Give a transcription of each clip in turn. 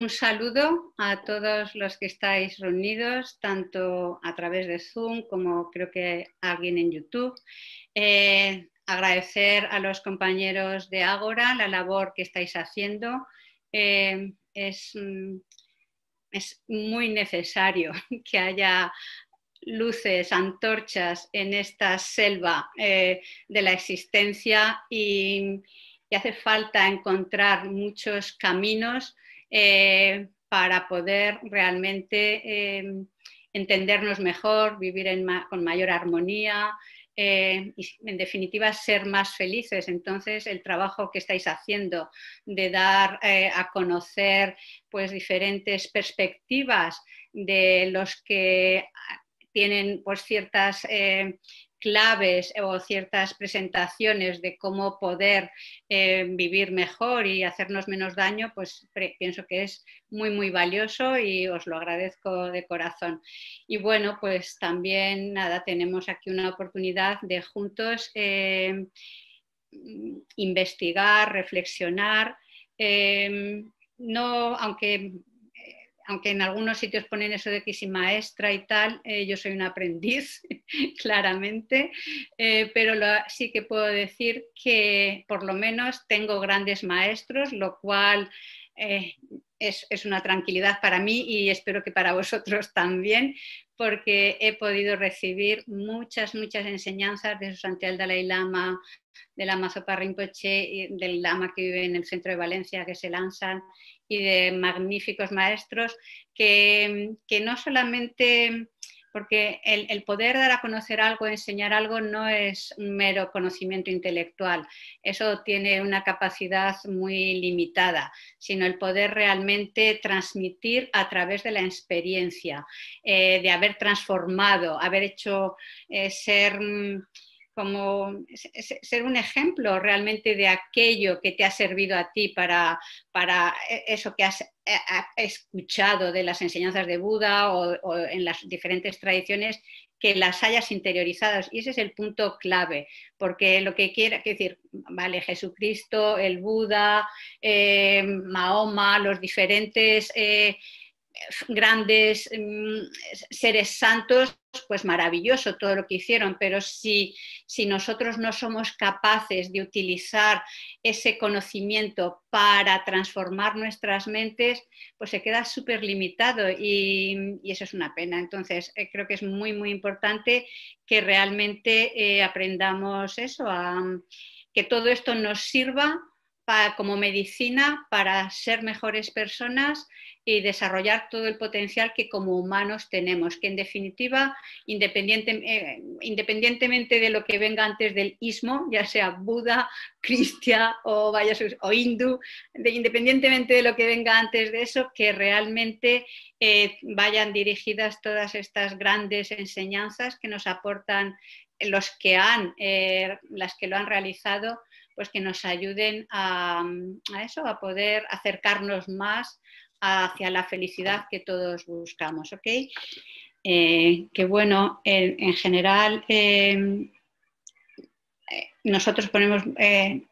Un saludo a todos los que estáis reunidos, tanto a través de Zoom como creo que alguien en YouTube. Eh, agradecer a los compañeros de Ágora la labor que estáis haciendo. Eh, mm, es, muy necesario que haya luces, antorchas en esta selva eh, de la existencia y, hace falta encontrar muchos caminos eh, para poder realmente em, entendernos mejor, vivir con mayor armonía eh, y, en definitiva, ser más felices. Entonces, el trabajo que estáis haciendo de dar eh, a conocer pues, diferentes perspectivas de los que ah, tienen pues, ciertas claves o ciertas presentaciones de cómo poder eh, vivir mejor y hacernos menos daño, pues pienso que es muy, muy valioso y os lo agradezco de corazón. Y bueno, pues también, nada, tenemos aquí una oportunidad de juntos eh, investigar, reflexionar. Eh, no, aunque aunque en algunos sitios ponen eso de que si maestra y tal, eh, yo soy un aprendiz, claramente, eh, pero sí que puedo decir que por lo menos tengo grandes maestros, lo cual eh, es, una tranquilidad para mí y espero que para vosotros también, porque he podido recibir muchas, muchas enseñanzas de su Santidad Dalai Lama, del Lama Mazopa Rinpoche y del Lama que vive en el centro de Valencia, que se lanzan y de magníficos maestros que, no solamente porque el, poder dar a conocer algo, enseñar algo, no es mero conocimiento intelectual. Eso tiene una capacidad muy limitada, sino el poder realmente transmitir a través de la experiencia, eh, de haber transformado, haber hecho eh, ser mm, como ser un ejemplo realmente de aquello que te ha servido a ti para, para e, eso que has e, escuchado de las enseñanzas de Buda o, en las diferentes tradiciones, que las hayas interiorizadas. Y ese es el punto clave, porque lo que quiera, decir, vale, Jesucristo, el Buda, eh, Mahoma, los diferentes... Eh, grandes em, seres santos, pues maravilloso todo lo que hicieron, pero si, si nosotros no somos capaces de utilizar ese conocimiento para transformar nuestras mentes, pues se queda súper limitado y, eso es una pena. Entonces, eh, creo que es muy, muy importante que realmente eh, aprendamos eso, que todo esto nos sirva como medicina para ser mejores personas y desarrollar todo el potencial que como humanos tenemos, que en definitiva, eh, independientemente de lo que venga antes del ismo, ya sea Buda, Cristia o, vaya, o hindú, independientemente de lo que venga antes de eso, que realmente eh, vayan dirigidas todas estas grandes enseñanzas que nos aportan los que han, eh, las que lo han realizado pues que nos ayuden mm, a, eso, a poder acercarnos más hacia la felicidad que todos buscamos, ¿ok? Eh, que bueno, en, general em, eh, nosotros ponemos eh,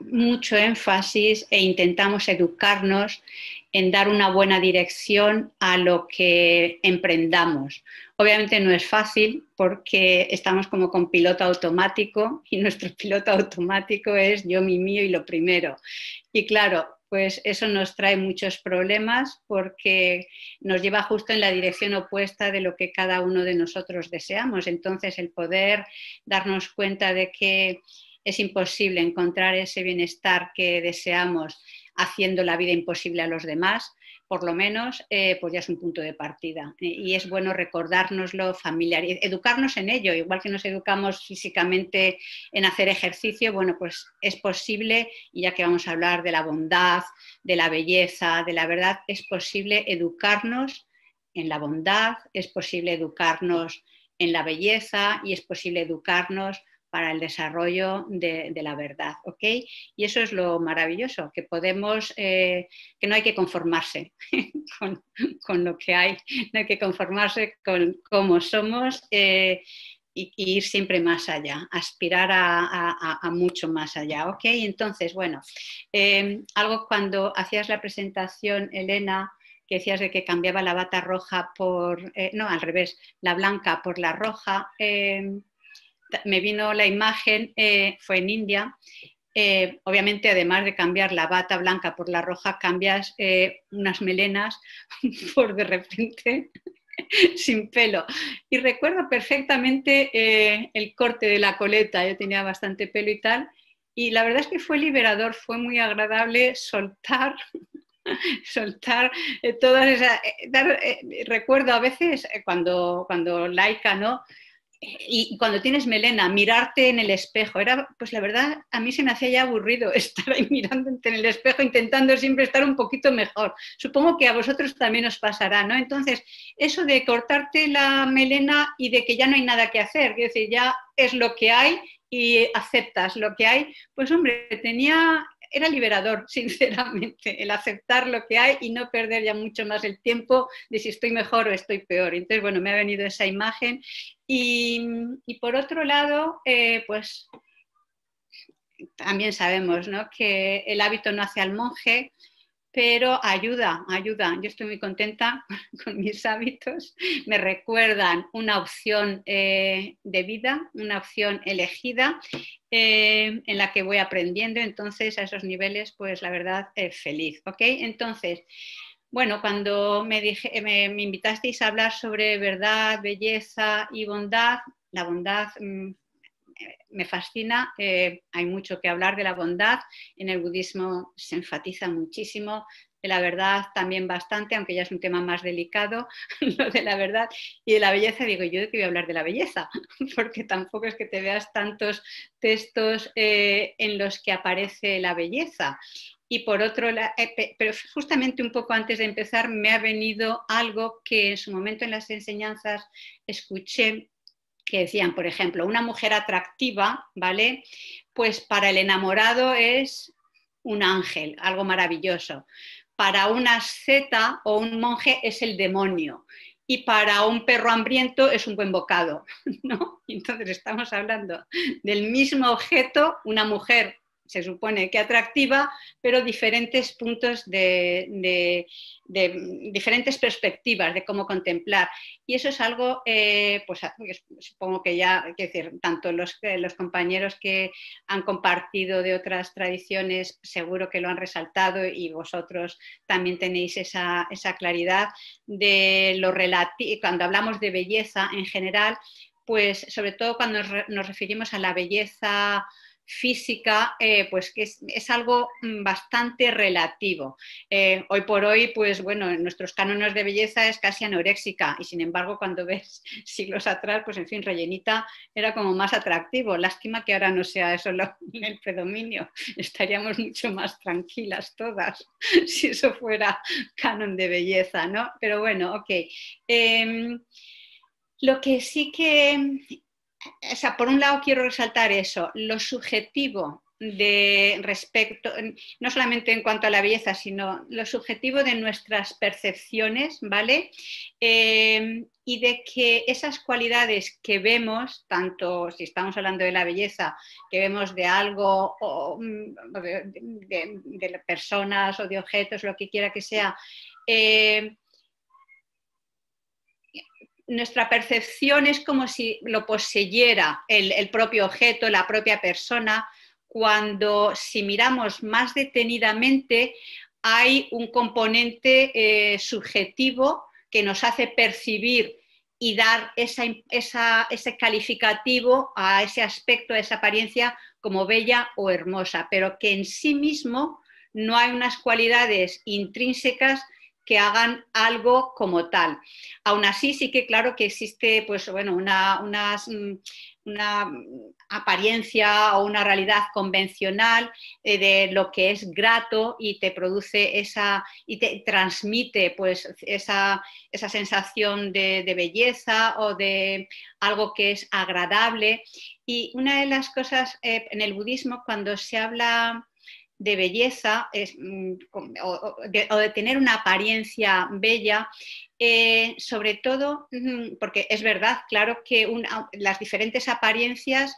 mucho énfasis e intentamos educarnos en dar una buena dirección a lo que emprendamos. Obviamente no es fácil porque estamos como con piloto automático y nuestro piloto automático es yo, mi mío y lo primero. Y claro, pues eso nos trae muchos problemas porque nos lleva justo en la dirección opuesta de lo que cada uno de nosotros deseamos. Entonces el poder darnos cuenta de que es imposible encontrar ese bienestar que deseamos haciendo la vida imposible a los demás, por lo menos, eh, pues ya es un punto de partida. Eh, y es bueno recordárnoslo familiar, educarnos en ello, igual que nos educamos físicamente en hacer ejercicio, bueno, pues es posible, y ya que vamos a hablar de la bondad, de la belleza, de la verdad, es posible educarnos en la bondad, es posible educarnos en la belleza y es posible educarnos para el desarrollo de, la verdad, ¿ok? Y eso es lo maravilloso, que podemos, eh, que no hay que conformarse con, lo que hay, no hay que conformarse con cómo somos eh, y, ir siempre más allá, aspirar a, mucho más allá, ¿ok? Entonces, bueno, eh, algo cuando hacías la presentación, Elena, que decías de que cambiaba la bata roja por, eh, no, al revés, la blanca por la roja me vino la imagen, eh, fue en India, eh, obviamente además de cambiar la bata blanca por la roja, cambias eh, unas melenas por de repente sin pelo. Y recuerdo perfectamente el corte de la coleta, yo tenía bastante pelo y tal, y la verdad es que fue liberador, fue muy agradable soltar. soltar todas esas... recuerdo a veces cuando, cuando laica, ¿no? y cuando tienes melena, mirarte en el espejo, era, pues la verdad, a mí se me hacía ya aburrido estar ahí mirándote en el espejo, intentando siempre estar un poquito mejor. Supongo que a vosotros también os pasará, ¿no? Entonces, eso de cortarte la melena y de que ya no hay nada que hacer, que decir, ya es lo que hay y aceptas lo que hay, pues hombre, tenía era liberador, sinceramente, el aceptar lo que hay y no perder ya mucho más el tiempo de si estoy mejor o estoy peor. Entonces, bueno, me ha venido esa imagen. Y, por otro lado, eh, pues también sabemos ¿no? que el hábito no hace al monje, pero ayuda, ayuda. Yo estoy muy contenta con mis hábitos. Me recuerdan una opción eh, de vida, una opción elegida eh, en la que voy aprendiendo. Entonces, a esos niveles, pues la verdad, es eh, feliz. ¿Ok? Entonces, bueno, cuando me, me, me invitasteis a hablar sobre verdad, belleza y bondad, la bondad mm, me fascina, eh, hay mucho que hablar de la bondad, en el budismo se enfatiza muchísimo, de la verdad también bastante, aunque ya es un tema más delicado, lo de la verdad, y de la belleza, digo yo de que voy a hablar de la belleza, porque tampoco es que te veas tantos textos eh, en los que aparece la belleza. Y por otro lado, eh, pero justamente un poco antes de empezar, me ha venido algo que en su momento en las enseñanzas escuché que decían, por ejemplo, una mujer atractiva, ¿vale? Pues para el enamorado es un ángel, algo maravilloso. Para una zeta o un monje es el demonio. Y para un perro hambriento es un buen bocado, ¿no? Entonces estamos hablando del mismo objeto, una mujer se supone que atractiva, pero diferentes puntos de, diferentes perspectivas de cómo contemplar. Y eso es algo, eh, pues supongo que ya, que decir, tanto los, eh, los compañeros que han compartido de otras tradiciones seguro que lo han resaltado y vosotros también tenéis esa, claridad de lo relativo, cuando hablamos de belleza en general, pues sobre todo cuando nos referimos a la belleza física, eh, pues que es, algo mm, bastante relativo. Eh, hoy por hoy, pues bueno, nuestros cánones de belleza es casi anoréxica y sin embargo cuando ves siglos atrás, pues en fin, rellenita era como más atractivo. Lástima que ahora no sea eso el predominio, estaríamos mucho más tranquilas todas si eso fuera canon de belleza, ¿no? Pero bueno, ok. Em, lo que sí que por un lado quiero resaltar eso, lo subjetivo de respecto, no solamente en cuanto a la belleza, sino lo subjetivo de nuestras percepciones, ¿vale? Em, y de que esas cualidades que vemos, tanto si estamos hablando de la belleza, que vemos de algo, o mm, de, personas o de objetos, lo que quiera que sea, em, nuestra percepción es como si lo poseyera el, propio objeto, la propia persona, cuando si miramos más detenidamente hay un componente eh, subjetivo que nos hace percibir y dar ese calificativo a ese aspecto, a esa apariencia como bella o hermosa, pero que en sí mismo no hay unas cualidades intrínsecas que hagan algo como tal. Aún así, sí que claro que existe pues, bueno, una, mm, una apariencia o una realidad convencional eh, de lo que es grato y te produce esa y te transmite pues esa, sensación de, belleza o de algo que es agradable. Y una de las cosas eh, en el budismo cuando se habla de belleza es, mm, o, de, tener una apariencia bella, eh, sobre todo mm, porque es verdad, claro que las diferentes apariencias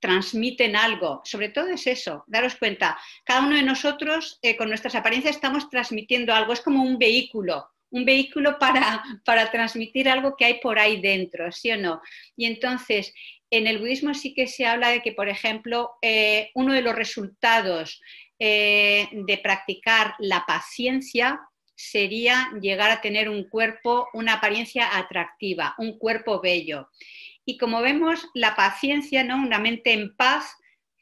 transmiten algo. Sobre todo es eso, daros cuenta, cada uno de nosotros eh, con nuestras apariencias estamos transmitiendo algo, es como un vehículo, un vehículo para, para, transmitir algo que hay por ahí dentro, ¿sí o no? Y entonces, en el budismo sí que se habla de que, por ejemplo, eh, uno de los resultados eh, de practicar la paciencia sería llegar a tener un cuerpo, una apariencia atractiva, un cuerpo bello. Y como vemos, la paciencia, ¿no? una mente en paz,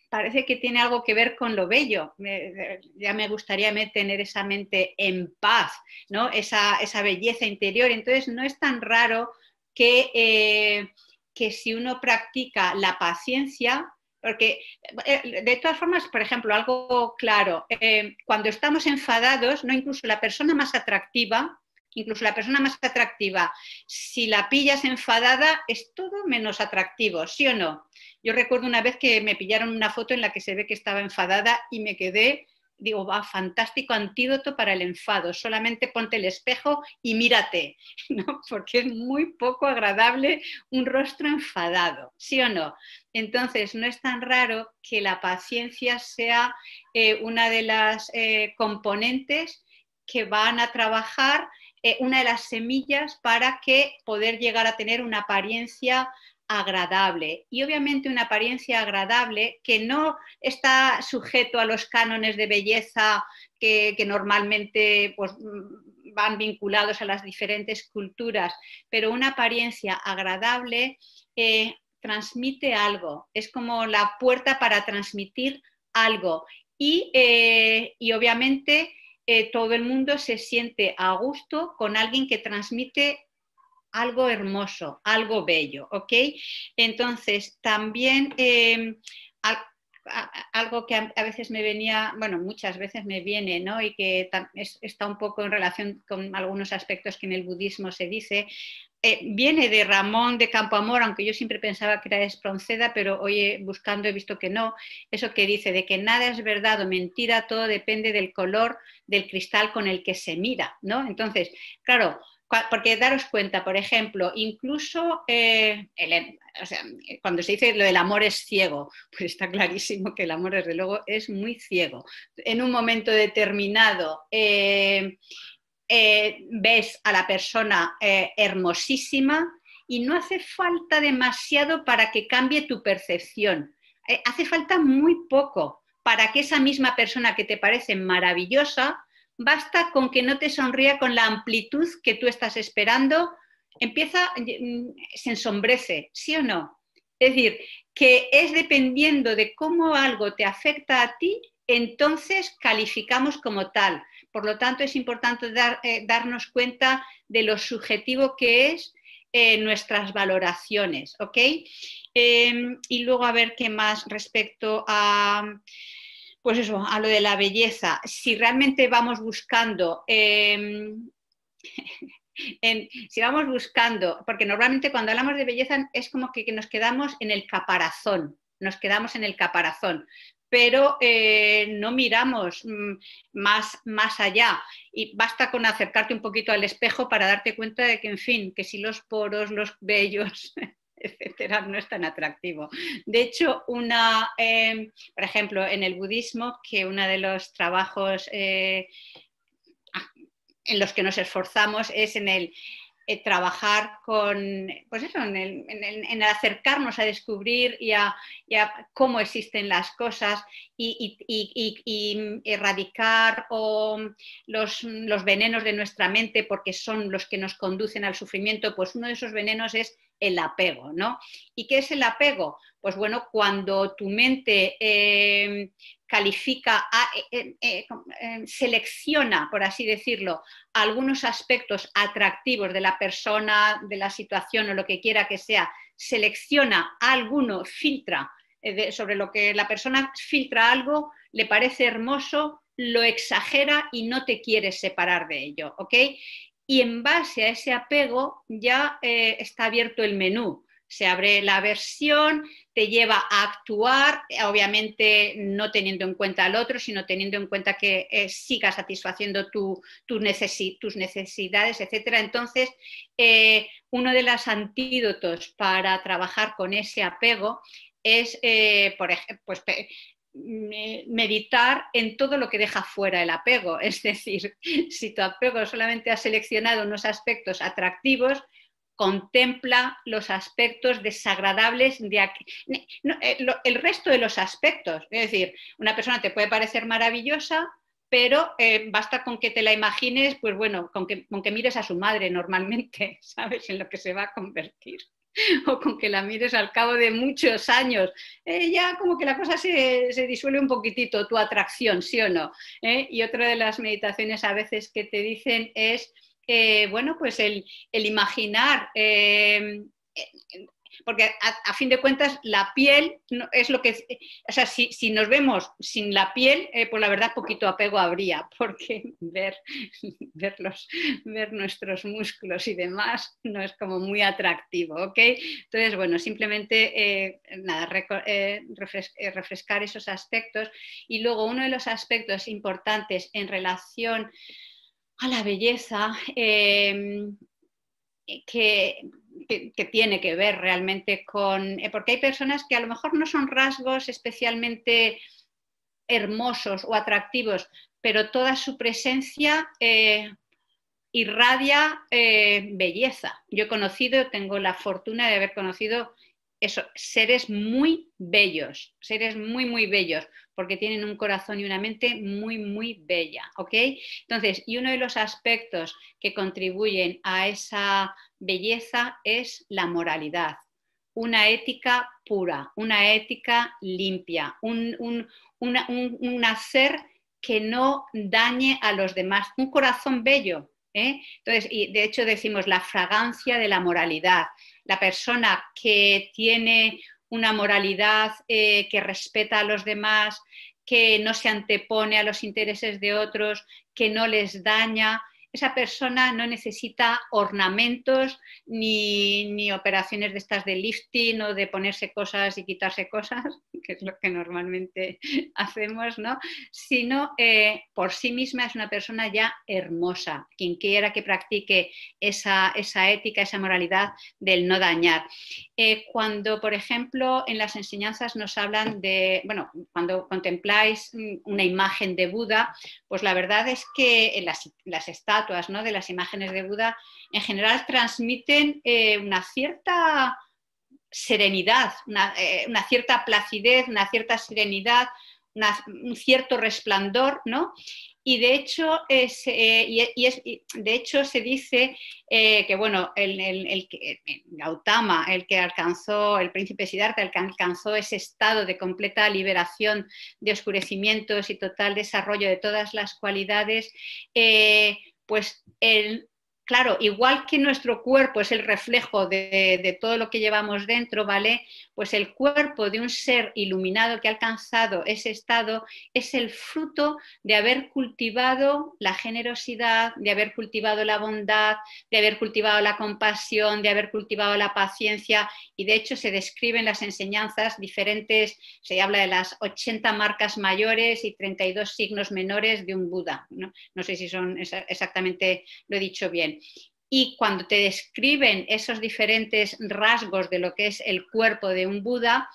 parece que tiene algo que ver con lo bello. Eh, ya me gustaría tener esa mente en paz, ¿no? esa, belleza interior. Entonces, no es tan raro que, eh, que si uno practica la paciencia, porque, eh, de todas formas, por ejemplo, algo claro, eh, cuando estamos enfadados, no incluso la persona más atractiva, incluso la persona más atractiva, si la pillas enfadada, es todo menos atractivo, ¿sí o no? Yo recuerdo una vez que me pillaron una foto en la que se ve que estaba enfadada y me quedé digo, va, fantástico antídoto para el enfado, solamente ponte el espejo y mírate, ¿no? Porque es muy poco agradable un rostro enfadado, ¿sí o no? Entonces, no es tan raro que la paciencia sea eh, una de las eh, componentes que van a trabajar eh, una de las semillas para que poder llegar a tener una apariencia agradable y obviamente una apariencia agradable que no está sujeto a los cánones de belleza que, normalmente pues, mm, van vinculados a las diferentes culturas, pero una apariencia agradable eh, transmite algo, es como la puerta para transmitir algo y, eh, obviamente eh, todo el mundo se siente a gusto con alguien que transmite algo hermoso, algo bello, ¿ok? Entonces, también em, algo que a, veces me venía, bueno, muchas veces me viene, ¿no? Y que está un poco en relación con algunos aspectos que en el budismo se dice. Eh, viene de Ramón de Campoamor, aunque yo siempre pensaba que era Espronceda, pero hoy buscando he visto que no. Eso que dice de que nada es verdad o mentira, todo depende del color del cristal con el que se mira, ¿no? Entonces, claro, porque daros cuenta, por ejemplo, incluso eh, cuando se dice lo del amor es ciego, pues está clarísimo que el amor, desde luego, es muy ciego. En un momento determinado eh, eh, ves a la persona hermosísima y no hace falta demasiado para que cambie tu percepción. hace falta muy poco para que esa misma persona que te parece maravillosa basta con que no te sonría con la amplitud que tú estás esperando, empieza, mm, se ensombrece, ¿sí o no? Es decir, que es dependiendo de cómo algo te afecta a ti, entonces calificamos como tal. Por lo tanto, es importante eh, darnos cuenta de lo subjetivo que es eh, nuestras valoraciones, ¿ok? Em, y luego a ver qué más respecto a pues eso, a lo de la belleza, si realmente vamos buscando, em, si vamos buscando, porque normalmente cuando hablamos de belleza es como que, nos quedamos en el caparazón, nos quedamos en el caparazón, pero eh, no miramos mm, más, más allá. Y basta con acercarte un poquito al espejo para darte cuenta de que, en fin, que si los poros, los vellos, etcétera, no es tan atractivo. De hecho, una, em, por ejemplo, en el budismo, que uno de los trabajos eh, ah, en los que nos esforzamos es en el eh, trabajar con, pues eso, en, acercarnos a descubrir y a, cómo existen las cosas y, erradicar o los, los venenos de nuestra mente porque son los que nos conducen al sufrimiento, pues uno de esos venenos es el apego, ¿no? ¿Y qué es el apego? Pues bueno, cuando tu mente em, califica, a, em, em, eh, selecciona, por así decirlo, algunos aspectos atractivos de la persona, de la situación o lo que quiera que sea, selecciona alguno, filtra eh, sobre lo que la persona filtra algo, le parece hermoso, lo exagera y no te quieres separar de ello, ¿ok? y en base a ese apego ya eh, está abierto el menú. Se abre la versión, te lleva a actuar, eh, obviamente no teniendo en cuenta al otro, sino teniendo en cuenta que sigas eh, siga satisfaciendo tus necesidades, etc. Entonces, uno de los antídotos para trabajar con ese apego es, por ejemplo, pues, meditar en todo lo que deja fuera el apego. Es decir, si tu apego solamente ha seleccionado unos aspectos atractivos, contempla los aspectos desagradables de eh, el resto de los aspectos. Es decir, una persona te puede parecer maravillosa, pero eh, basta con que te la imagines, pues bueno, con que, con que mires a su madre normalmente, ¿sabes? En lo que se va a convertir. o con que la mires al cabo de muchos años, eh, ya como que la cosa se, disuelve un poquitito, tu atracción, sí o no. Eh, y otra de las meditaciones a veces que te dicen es, eh, bueno, pues el, el imaginar porque a, fin de cuentas la piel es lo que, o sea, si, nos vemos sin la piel, eh, pues la verdad poquito apego habría, porque ver, ver nuestros músculos y demás no es como muy atractivo, Entonces, bueno, simplemente eh, nada, eh, refrescar esos aspectos. Y luego uno de los aspectos importantes en relación a la belleza eh, que, tiene que ver realmente con, eh, porque hay personas que a lo mejor no son rasgos especialmente hermosos o atractivos, pero toda su presencia eh, irradia belleza. Yo he conocido, tengo la fortuna de haber conocido esos seres muy bellos, seres muy, muy bellos, porque tienen un corazón y una mente muy, muy bella, ¿ok? Entonces, y uno de los aspectos que contribuyen a esa belleza es la moralidad, una ética pura, una ética limpia, un, hacer que no dañe a los demás, un corazón bello. ¿eh? Entonces, y de hecho decimos la fragancia de la moralidad. La persona que tiene una moralidad eh, que respeta a los demás, que no se antepone a los intereses de otros, que no les daña. Esa persona no necesita ornamentos ni, operaciones de estas de lifting o de ponerse cosas y quitarse cosas, que es lo que normalmente hacemos, ¿no? Sino eh, por sí misma es una persona ya hermosa, quien quiera que practique esa, esa ética, esa moralidad del no dañar. Eh, cuando, por ejemplo, en las enseñanzas nos hablan de, bueno, cuando contempláis mm, una imagen de Buda, pues la verdad es que las, estatuas ¿no? de las imágenes de Buda en general transmiten eh, una cierta serenidad, eh, una, cierta placidez, una cierta serenidad, un cierto resplandor, ¿no? y de hecho, es, eh, de hecho se dice eh, que bueno, el, Gautama, el que alcanzó, el príncipe Siddhartha, el que alcanzó ese estado de completa liberación de oscurecimientos y total desarrollo de todas las cualidades, eh, pues él claro, igual que nuestro cuerpo es el reflejo de, todo lo que llevamos dentro, ¿vale? Pues el cuerpo de un ser iluminado que ha alcanzado ese estado es el fruto de haber cultivado la generosidad, de haber cultivado la bondad, de haber cultivado la compasión, de haber cultivado la paciencia y de hecho se describen las enseñanzas diferentes, se habla de las 80 marcas mayores y 32 signos menores de un Buda. No, no sé si son exactamente, lo he dicho bien y cuando te describen esos diferentes rasgos de lo que es el cuerpo de un Buda,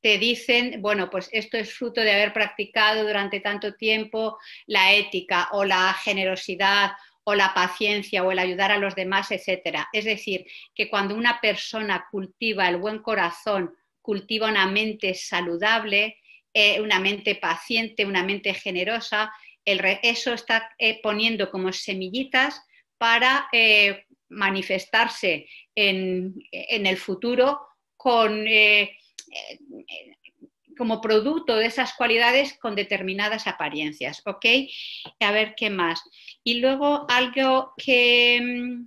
te dicen, bueno, pues esto es fruto de haber practicado durante tanto tiempo la ética o la generosidad o la paciencia o el ayudar a los demás, etcétera. Es decir, que cuando una persona cultiva el buen corazón, cultiva una mente saludable, eh, una mente paciente, una mente generosa, eso está eh, poniendo como semillitas para eh, manifestarse en, el futuro con, eh, eh, como producto de esas cualidades con determinadas apariencias. ¿Ok? A ver qué más. Y luego algo que mm,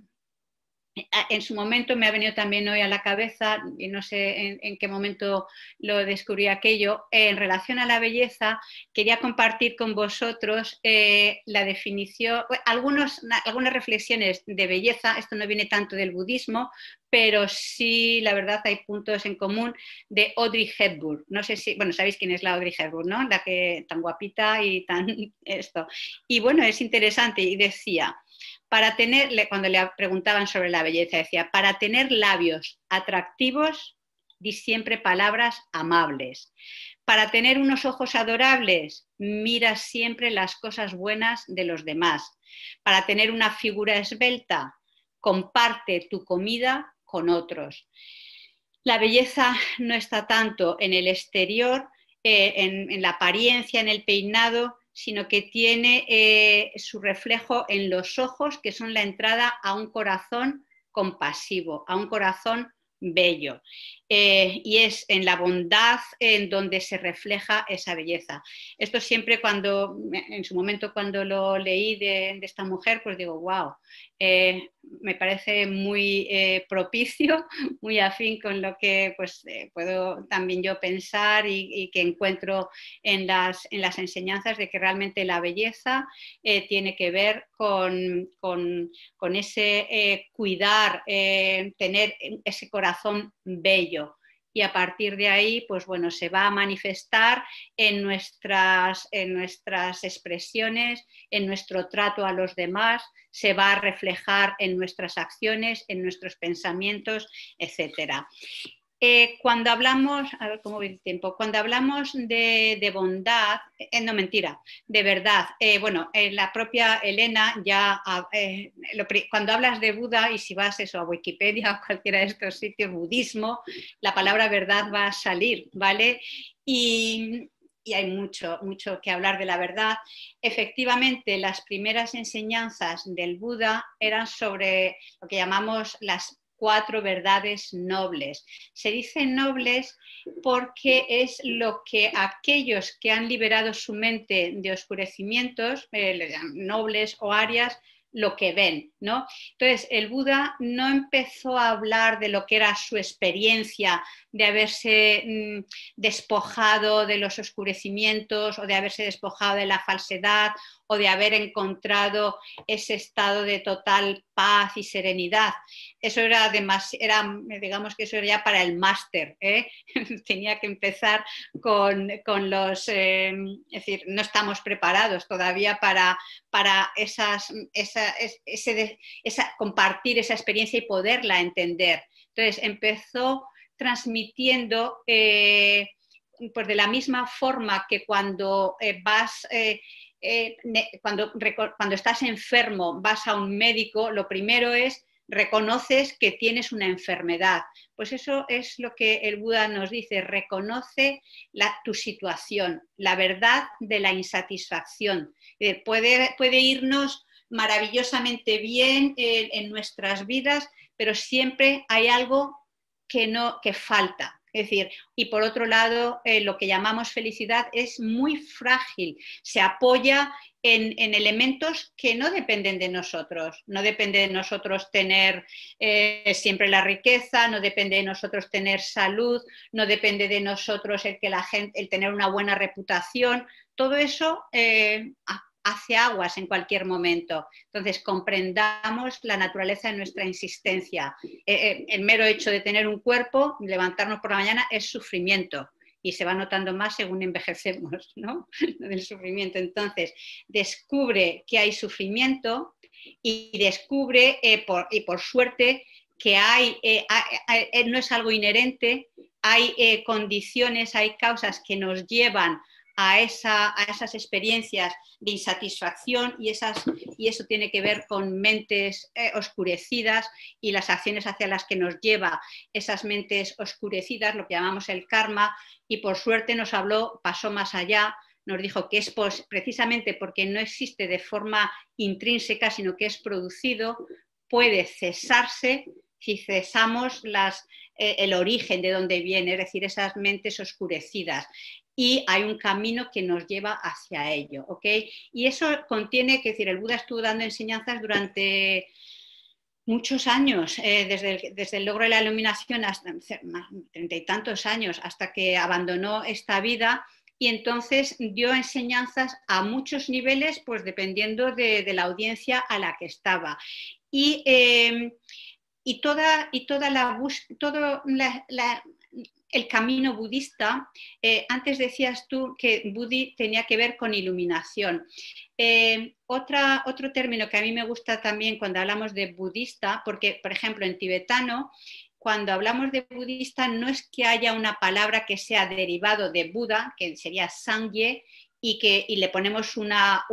Ah, en su momento me ha venido también hoy a la cabeza, y no sé en, qué momento lo descubrí aquello, eh, en relación a la belleza, quería compartir con vosotros eh, la definición, pues, algunas reflexiones de belleza, esto no viene tanto del budismo, pero sí, la verdad, hay puntos en común de Audrey Hepburn. No sé si, bueno, sabéis quién es la Audrey Hepburn, ¿no? La que tan guapita y tan esto. Y bueno, es interesante, y decía, para cuando le preguntaban sobre la belleza, decía, para tener labios atractivos, di siempre palabras amables. Para tener unos ojos adorables, mira siempre las cosas buenas de los demás. Para tener una figura esbelta, comparte tu comida con otros. La belleza no está tanto en el exterior, eh, en la apariencia, en el peinado, sino que tiene eh, su reflejo en los ojos, que son la entrada a un corazón compasivo, a un corazón bello. Eh, y es en la bondad en donde se refleja esa belleza. Esto siempre cuando, en su momento cuando lo leí de, esta mujer, pues digo, wow, eh, me parece muy eh, propicio, muy afín con lo que pues, puedo también yo pensar y, que encuentro en las, enseñanzas de que realmente la belleza tiene que ver con ese cuidar, tener ese corazón bello y a partir de ahí, pues bueno, se va a manifestar en nuestras, en nuestras expresiones, en nuestro trato a los demás, se va a reflejar en nuestras acciones, en nuestros pensamientos, etcétera. Eh, cuando hablamos, a el tiempo, cuando hablamos de, bondad, eh, no mentira, de verdad, eh, bueno, la propia Elena ya, cuando hablas de Buda y si vas eso a Wikipedia o cualquiera de estos sitios, budismo, la palabra verdad va a salir, ¿vale? Y, y hay mucho, mucho que hablar de la verdad. Efectivamente, las primeras enseñanzas del Buda eran sobre lo que llamamos las cuatro verdades nobles. Se dice nobles porque es lo que aquellos que han liberado su mente de oscurecimientos, eh, nobles o arias, lo que ven, ¿no? Entonces, el Buda no empezó a hablar de lo que era su experiencia, de haberse mm, despojado de los oscurecimientos o de haberse despojado de la falsedad de haber encontrado ese estado de total paz y serenidad. Eso era, era digamos que eso era ya para el máster. ¿eh? Tenía que empezar con, los, em, es decir, no estamos preparados todavía para, para esas, esa, ese, compartir esa experiencia y poderla entender. Entonces empezó transmitiendo... Eh, pues de la misma forma que cuando eh, vas eh, cuando, estás enfermo, vas a un médico, lo primero es reconoces que tienes una enfermedad. Pues eso es lo que el Buda nos dice, reconoce tu situación, la verdad de la insatisfacción. Eh, puede, irnos maravillosamente bien eh, en nuestras vidas, pero siempre hay algo no, que falta. Es decir, y por otro lado, eh, lo que llamamos felicidad es muy frágil, se apoya en, elementos que no dependen de nosotros. No depende de nosotros tener eh, siempre la riqueza, no depende de nosotros tener salud, no depende de nosotros el, que la gente, el tener una buena reputación. Todo eso eh, hace aguas en cualquier momento. Entonces, comprendamos la naturaleza de nuestra insistencia. Eh, eh, el mero hecho de tener un cuerpo, levantarnos por la mañana, es sufrimiento y se va notando más según envejecemos, ¿no? Del sufrimiento. Entonces, descubre que hay sufrimiento y descubre, eh, y por suerte, que hay, no es algo inherente, hay condiciones, hay causas que nos llevan a, esas experiencias de insatisfacción y, esas, y, eso tiene que ver con mentes eh, oscurecidas y las acciones hacia las que nos lleva esas mentes oscurecidas, lo que llamamos el karma, y por suerte nos habló, pasó más allá, nos dijo que es precisamente porque no existe de forma intrínseca, sino que es producido, puede cesarse si cesamos las, eh, el origen de donde viene, es decir, esas mentes oscurecidas, y hay un camino que nos lleva hacia ello, ¿ok? Y eso contiene, que decir, el Buda estuvo dando enseñanzas durante muchos años, eh, desde, el, desde, el, logro de la iluminación hasta treinta y tantos años, hasta que abandonó esta vida y entonces dio enseñanzas a muchos niveles, pues dependiendo de, la audiencia a la que estaba. Y, eh, toda, y toda la, todo la, el camino budista, eh, antes decías tú que Budi tenía que ver con iluminación. Eh, otro término que a mí me gusta también cuando hablamos de budista, porque por ejemplo en tibetano, cuando hablamos de budista no es que haya una palabra que sea derivado de Buda, que sería sangye, y, que, le ponemos una,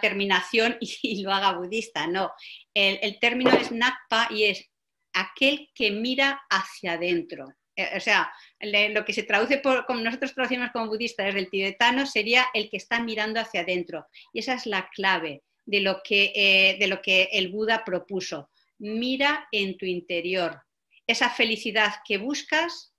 terminación y, lo haga budista, no. El, el, término es nakpa y es aquel que mira hacia adentro. Eh, o sea, lo que se traduce por, como nosotros traducimos como budistas desde el tibetano sería el que está mirando hacia adentro. Y esa es la clave de lo que, eh, de lo que el Buda propuso. Mira en tu interior. Esa felicidad que buscas,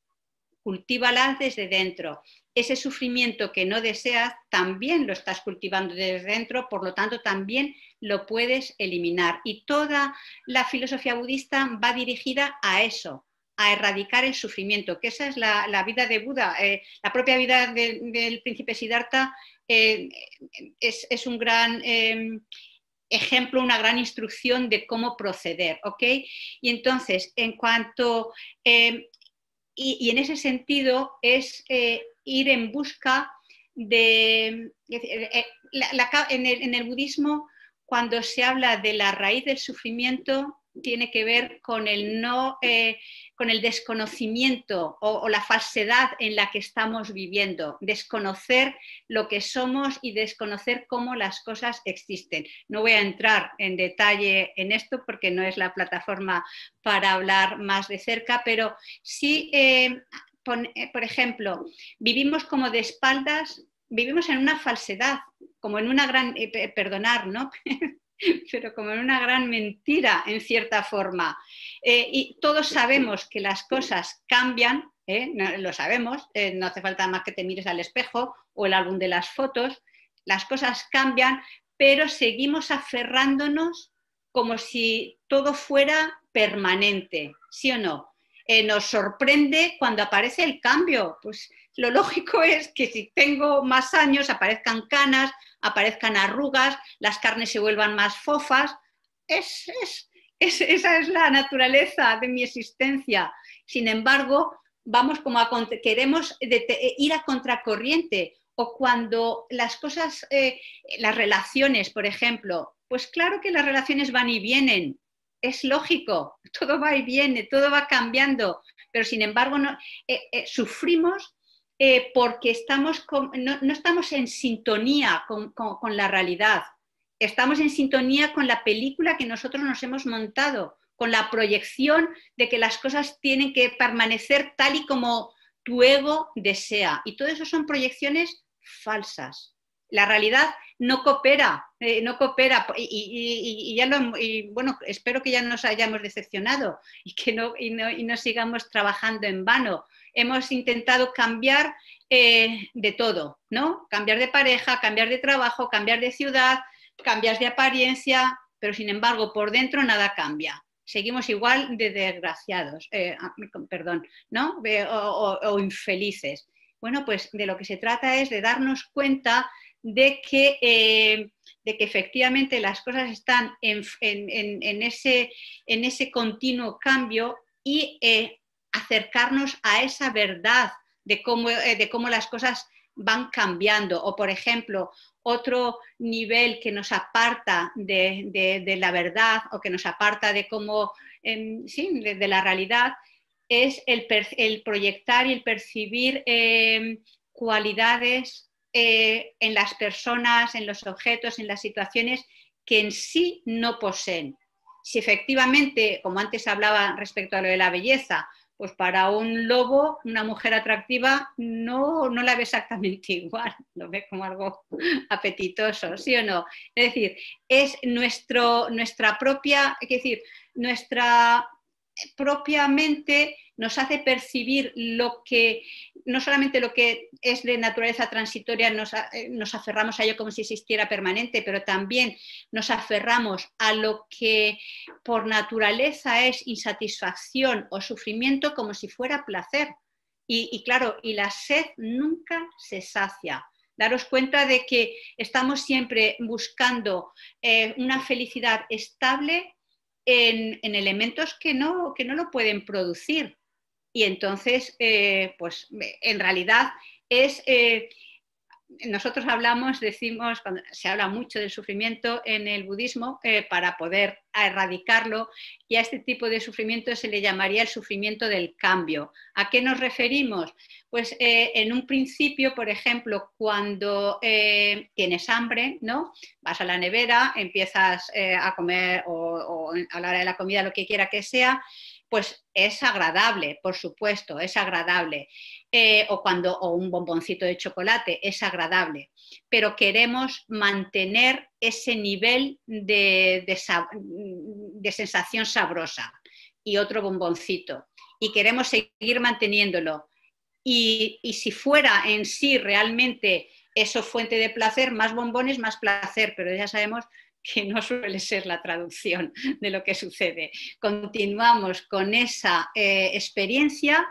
cultívala desde dentro. Ese sufrimiento que no deseas también lo estás cultivando desde dentro, por lo tanto también lo puedes eliminar. Y toda la filosofía budista va dirigida a eso, a erradicar el sufrimiento, que esa es la, vida de Buda. Eh, la propia vida del príncipe Siddhartha eh, es, un gran em, ejemplo, una gran instrucción de cómo proceder, Y entonces, en cuanto... Em, y, en ese sentido es eh, ir en busca de... en, el, en el budismo, cuando se habla de la raíz del sufrimiento, tiene que ver con el no, eh, con el desconocimiento o, la falsedad en la que estamos viviendo, desconocer lo que somos y desconocer cómo las cosas existen. No voy a entrar en detalle en esto porque no es la plataforma para hablar más de cerca, pero sí, eh, eh, por ejemplo, vivimos como de espaldas vivimos en una falsedad, como en una gran, perdonar, ¿no? pero como en una gran mentira, en cierta forma. Eh, y todos sabemos que las cosas cambian, ¿eh? lo sabemos, eh, no hace falta más que te mires al espejo o el álbum de las fotos, las cosas cambian, pero seguimos aferrándonos como si todo fuera permanente, ¿sí o no? Eh, nos sorprende cuando aparece el cambio. Pues lo lógico es que si tengo más años aparezcan canas, aparezcan arrugas, las carnes se vuelvan más fofas. esa es la naturaleza de mi existencia. Sin embargo, vamos como queremos eh, ir a contracorriente o cuando las cosas, eh, las relaciones, por ejemplo, pues claro que las relaciones van y vienen, es lógico, todo va y viene, todo va cambiando, pero sin embargo eh, eh, sufrimos eh, porque no, estamos en sintonía con, con, la realidad, estamos en sintonía con la película que nosotros nos hemos montado, con la proyección de que las cosas tienen que permanecer tal y como tu ego desea. Y todo eso son proyecciones falsas la realidad no coopera, eh, no coopera y, ya bueno, espero que ya nos hayamos decepcionado y que no, no, no sigamos trabajando en vano. Hemos intentado cambiar eh, de todo, ¿no? Cambiar de pareja, cambiar de trabajo, cambiar de ciudad, cambiar de apariencia, pero sin embargo por dentro nada cambia. Seguimos igual de desgraciados, eh, ah, perdón, ¿no? o infelices. Bueno, pues de lo que se trata es de darnos cuenta eh, de que, efectivamente las cosas están en, en, ese, continuo cambio y eh, acercarnos a esa verdad eh, de cómo, las cosas van cambiando. O, por ejemplo, otro nivel que nos aparta de, la verdad o que nos aparta de cómo, em, de, la realidad, es el, proyectar y el percibir em, cualidades eh, en las personas, en los objetos, en las situaciones que en sí no poseen. Si efectivamente, como antes hablaba respecto a lo de la belleza, pues para un lobo, una mujer atractiva no, no la ve exactamente igual, lo ve como algo apetitoso, ¿sí o no? Es decir, es nuestro, nuestra propia, es decir, nuestra propia mente nos hace percibir lo que no solamente lo que es de naturaleza transitoria eh, nos, aferramos a ello como si existiera permanente, pero también nos aferramos a lo que por naturaleza es insatisfacción o sufrimiento como si fuera placer. Y, claro, y la sed nunca se sacia. Daros cuenta de que estamos siempre buscando eh, una felicidad estable en, elementos que no, que no lo pueden producir. Y entonces, eh, pues en realidad es, eh, nosotros hablamos, decimos, se habla mucho del sufrimiento en el budismo eh, para poder erradicarlo y a este tipo de sufrimiento se le llamaría el sufrimiento del cambio. ¿A qué nos referimos? Pues en un principio, por ejemplo, cuando tienes hambre, ¿no? Vas a la nevera, empiezas a comer o, o a la hora de la comida, lo que quiera que sea pues es agradable, por supuesto, es agradable. Eh, o cuando un bomboncito de chocolate es agradable, pero queremos mantener ese nivel de, sensación sabrosa y otro bomboncito y queremos seguir manteniéndolo. Y, y, si fuera en sí realmente eso fuente de placer, más bombones, más placer, pero ya sabemos que no suele ser la traducción de lo que sucede. Continuamos con esa eh, experiencia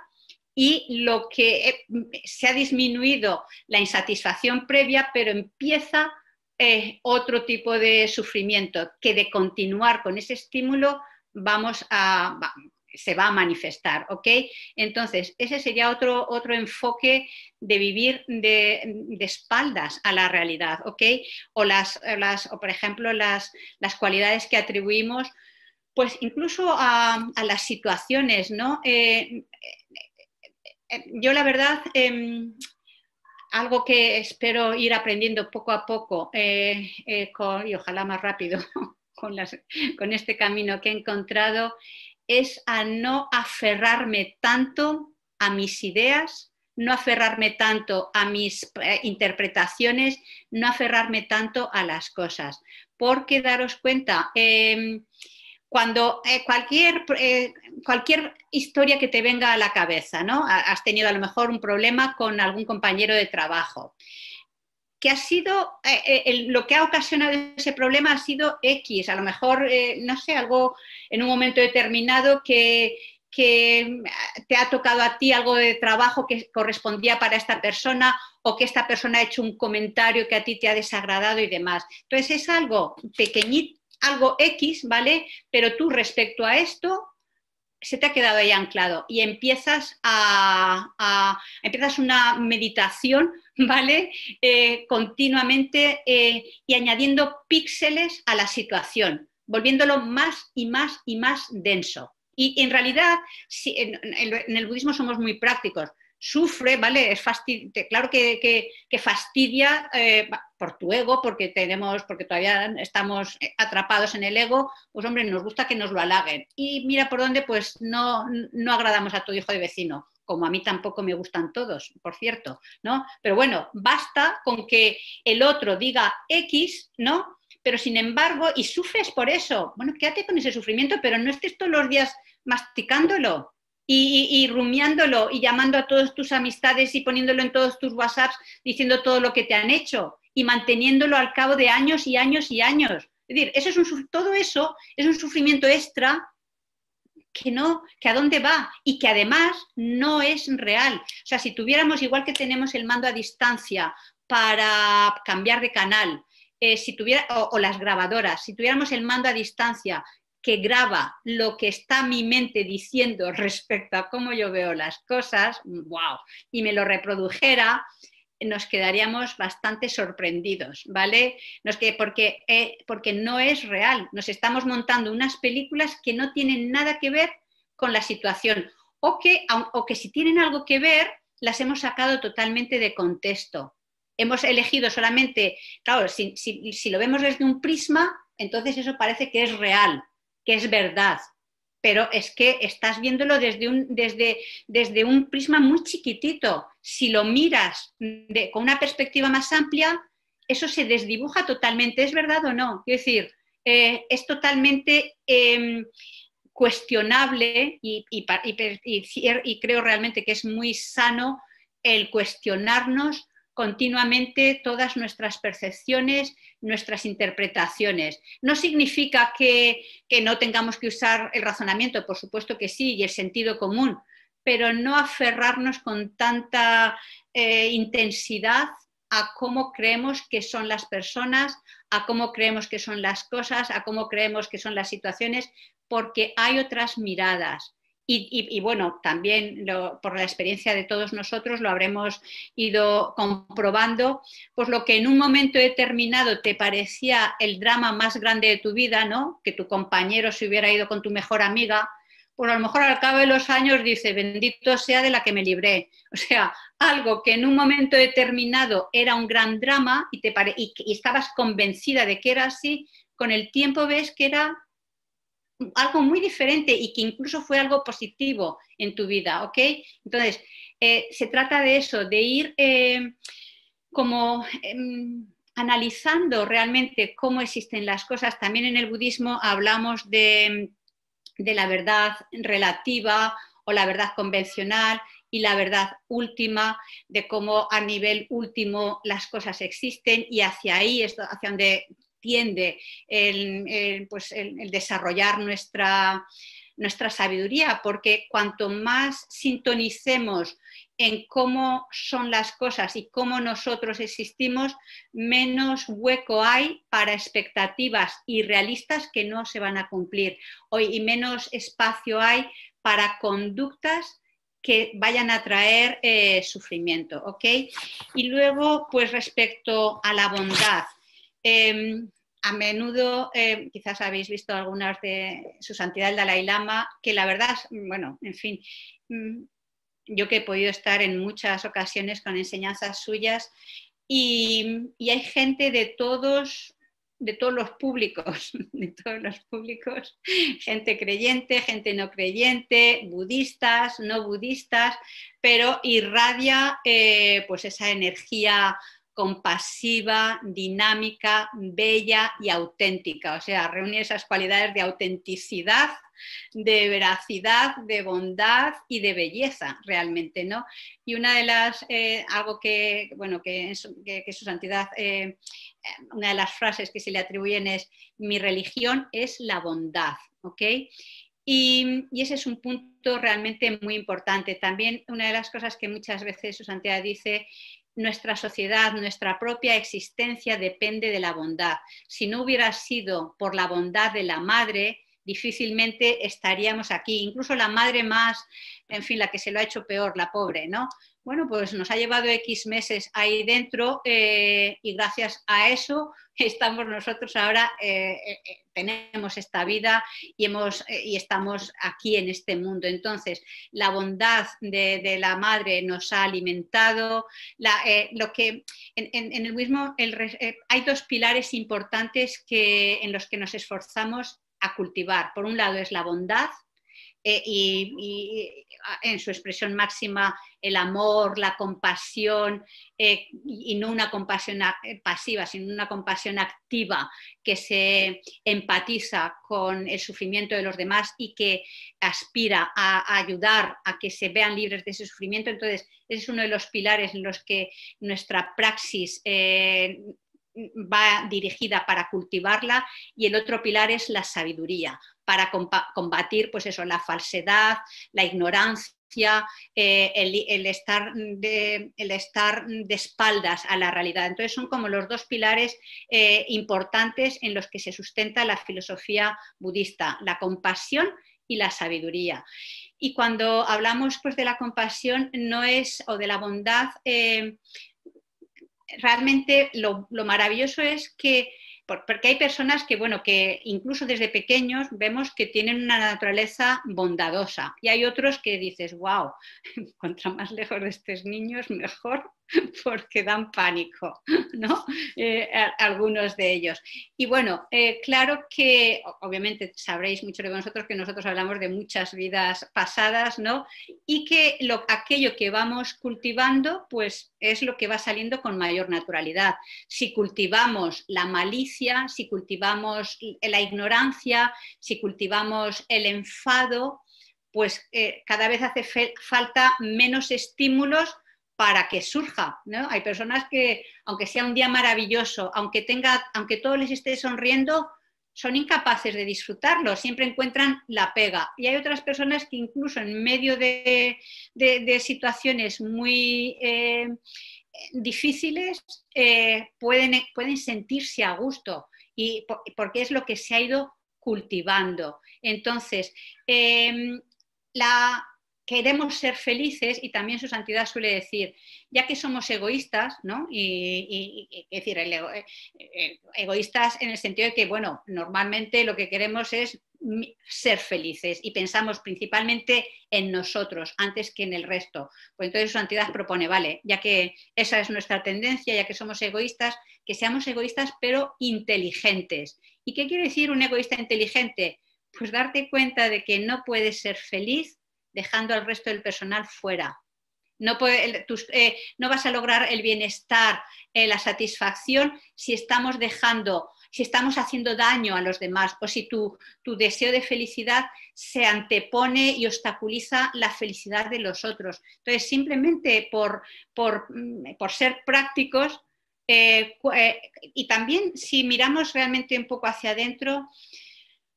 y lo que eh, se ha disminuido la insatisfacción previa, pero empieza eh, otro tipo de sufrimiento que de continuar con ese estímulo vamos a, se va a manifestar, ¿ok? Entonces, ese sería otro, otro enfoque de vivir de, espaldas a la realidad, ¿ok? O, las, o por ejemplo, las, las cualidades que atribuimos, pues incluso a, las situaciones, ¿no? Eh, eh, yo la verdad, em, algo que espero ir aprendiendo poco a poco eh, y ojalá más rápido con, las, con este camino que he encontrado es a no aferrarme tanto a mis ideas, no aferrarme tanto a mis eh, interpretaciones, no aferrarme tanto a las cosas. Porque daros cuenta, em, cuando eh, cualquier, eh, cualquier historia que te venga a la cabeza, ¿no? Has tenido a lo mejor un problema con algún compañero de trabajo que ha sido, eh, eh, lo que ha ocasionado ese problema ha sido X, a lo mejor, eh, no sé, algo en un momento determinado que, que te ha tocado a ti algo de trabajo que correspondía para esta persona o que esta persona ha hecho un comentario que a ti te ha desagradado y demás. Entonces es algo pequeñito, algo X, ¿vale? Pero tú respecto a esto se te ha quedado ahí anclado y empiezas a, empiezas una meditación, ¿vale? Eh, continuamente eh, y añadiendo píxeles a la situación, volviéndolo más y más y más denso. Y en realidad, en el budismo somos muy prácticos sufre, ¿vale? Es claro que, fastidia eh, por tu ego, porque tenemos, porque todavía estamos eh, atrapados en el ego, pues hombre, nos gusta que nos lo halaguen. Y mira por dónde, pues no, no agradamos a tu hijo de vecino, como a mí tampoco me gustan todos, por cierto, ¿no? Pero bueno, basta con que el otro diga X, ¿no? Pero sin embargo, y sufres por eso, bueno, quédate con ese sufrimiento, pero no estés todos los días masticándolo, y, rumiándolo y llamando a todas tus amistades y poniéndolo en todos tus WhatsApps diciendo todo lo que te han hecho y manteniéndolo al cabo de años y años y años. Es decir, eso es un, todo eso es un sufrimiento extra que no, que a dónde va y que además no es real. O sea, si tuviéramos, igual que tenemos el mando a distancia para cambiar de canal, eh, si tuviera, o, las grabadoras, si tuviéramos el mando a distancia que graba lo que está mi mente diciendo respecto a cómo yo veo las cosas, wow, y me lo reprodujera, nos quedaríamos bastante sorprendidos, ¿vale? Nos que, porque, eh, porque no es real, nos estamos montando unas películas que no tienen nada que ver con la situación o que, que si tienen algo que ver, las hemos sacado totalmente de contexto. Hemos elegido solamente, claro, si lo vemos desde un prisma, entonces eso parece que es real, que es verdad, pero es que estás viéndolo desde un, desde, desde un prisma muy chiquitito. Si lo miras con una perspectiva más amplia, eso se desdibuja totalmente, ¿es verdad o no? Quiero decir, eh, es totalmente em, cuestionable y creo realmente que es muy sano el cuestionarnos continuamente todas nuestras percepciones, nuestras interpretaciones. No significa que, no tengamos que usar el razonamiento, por supuesto que sí, y el sentido común, pero no aferrarnos con tanta eh, intensidad a cómo creemos que son las personas, a cómo creemos que son las cosas, a cómo creemos que son las situaciones, porque hay otras miradas y, bueno, también por la experiencia de todos nosotros lo habremos ido comprobando, pues lo que en un momento determinado te parecía el drama más grande de tu vida, ¿no? Que tu compañero se hubiera ido con tu mejor amiga, pues a lo mejor al cabo de los años dice, bendito sea de la que me libré. O sea, algo que en un momento determinado era un gran drama y, te pare y estabas convencida de que era así, con el tiempo ves que era algo muy diferente y que incluso fue algo positivo en tu vida, ¿ok? Entonces, eh, se trata de eso, de ir eh, como em, analizando realmente cómo existen las cosas. También en el budismo hablamos de la verdad relativa o la verdad convencional y la verdad última, de cómo a nivel último las cosas existen y hacia ahí, hacia donde extiende pues, el, desarrollar nuestra, nuestra sabiduría, porque cuanto más sintonicemos en cómo son las cosas y cómo nosotros existimos, menos hueco hay para expectativas irrealistas que no se van a cumplir hoy y menos espacio hay para conductas que vayan a traer eh, sufrimiento, Y luego, pues respecto a la bondad, Em, a menudo, em, quizás habéis visto algunas de su santidad el Dalai Lama, que la verdad, bueno, en fin, mm, yo que he podido estar en muchas ocasiones con enseñanzas suyas y, hay gente de todos de todos los públicos, de todos los públicos, gente creyente, gente no creyente, budistas, no budistas, pero irradia eh, pues esa energía compasiva, dinámica, bella y auténtica. O sea, reúne esas cualidades de autenticidad, de veracidad, de bondad y de belleza, realmente, ¿no? Y una de las, eh, algo que, bueno, que, que, su santidad, eh, eh, una de las frases que se le atribuyen es, mi religión es la bondad, ¿ok? Y, y, ese es un punto realmente muy importante. También una de las cosas que muchas veces su santidad dice nuestra sociedad, nuestra propia existencia depende de la bondad. Si no hubiera sido por la bondad de la madre, difícilmente estaríamos aquí. Incluso la madre más, en fin, la que se lo ha hecho peor, la pobre, ¿no? bueno, pues nos ha llevado X meses ahí dentro eh, y gracias a eso estamos nosotros ahora, eh, eh, tenemos esta vida y, hemos, y estamos aquí en este mundo. Entonces, la bondad de, la madre nos ha alimentado. lo que, en, el mismo, el, hay dos pilares importantes que, en los que nos esforzamos a cultivar. Por un lado es la bondad eh, y, ah, en su expresión máxima el amor, la compasión, eh, y no una compasión eh, pasiva, sino una compasión activa que se empatiza con el sufrimiento de los demás y que aspira a, ayudar a que se vean libres de ese sufrimiento. Entonces, ese es uno de los pilares en los que nuestra praxis va dirigida para cultivarla y el otro pilar es la sabiduría, para combatir pues eso, la falsedad, la ignorancia eh, el, estar de, el estar de espaldas a la realidad. Entonces son como los dos pilares eh, importantes en los que se sustenta la filosofía budista, la compasión y la sabiduría. Y cuando hablamos pues, de la compasión no es, o de la bondad, eh, realmente lo maravilloso es que porque hay personas que, bueno, que incluso desde pequeños vemos que tienen una naturaleza bondadosa y hay otros que dices, wow, contra más lejos de estos niños, mejor. porque dan pánico, ¿no? Eh, algunos de ellos. Y bueno, eh, claro que, obviamente sabréis mucho de vosotros que nosotros hablamos de muchas vidas pasadas, ¿no? Y que lo, aquello que vamos cultivando, pues es lo que va saliendo con mayor naturalidad. Si cultivamos la malicia, si cultivamos la ignorancia, si cultivamos el enfado, pues eh, cada vez hace falta menos estímulos para que surja. ¿no? Hay personas que, aunque sea un día maravilloso, aunque, tenga, aunque todo les esté sonriendo, son incapaces de disfrutarlo, siempre encuentran la pega. Y hay otras personas que incluso en medio de, situaciones muy eh, difíciles eh, pueden, pueden sentirse a gusto, y, porque es lo que se ha ido cultivando. Entonces, em, la, queremos ser felices y también su santidad suele decir, ya que somos egoístas, ¿no? Y, y, decir, eh, eh, egoístas en el sentido de que, bueno, normalmente lo que queremos es ser felices y pensamos principalmente en nosotros antes que en el resto. Pues entonces su santidad propone, vale, ya que esa es nuestra tendencia, ya que somos egoístas, que seamos egoístas pero inteligentes. ¿Y qué quiere decir un egoísta inteligente? Pues darte cuenta de que no puedes ser feliz dejando al resto del personal fuera. No, eh, no vas a lograr el bienestar, eh, la satisfacción si estamos dejando, si estamos haciendo daño a los demás o si tu, tu deseo de felicidad se antepone y obstaculiza la felicidad de los otros. Entonces, simplemente por, por, mm, ser prácticos, eh, y también si miramos realmente un poco hacia adentro,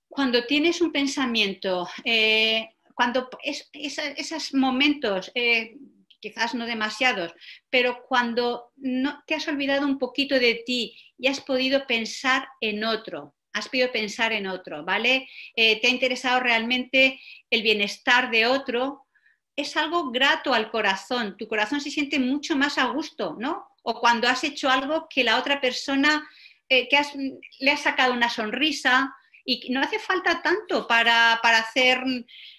cuando tienes un pensamiento cuando es, esos momentos, eh, quizás no demasiados, pero cuando no, te has olvidado un poquito de ti y has podido pensar en otro, has podido pensar en otro, ¿vale? Eh, te ha interesado realmente el bienestar de otro, es algo grato al corazón, tu corazón se siente mucho más a gusto, ¿no? O cuando has hecho algo que la otra persona, eh, que le ha sacado una sonrisa, y no hace falta tanto para hacer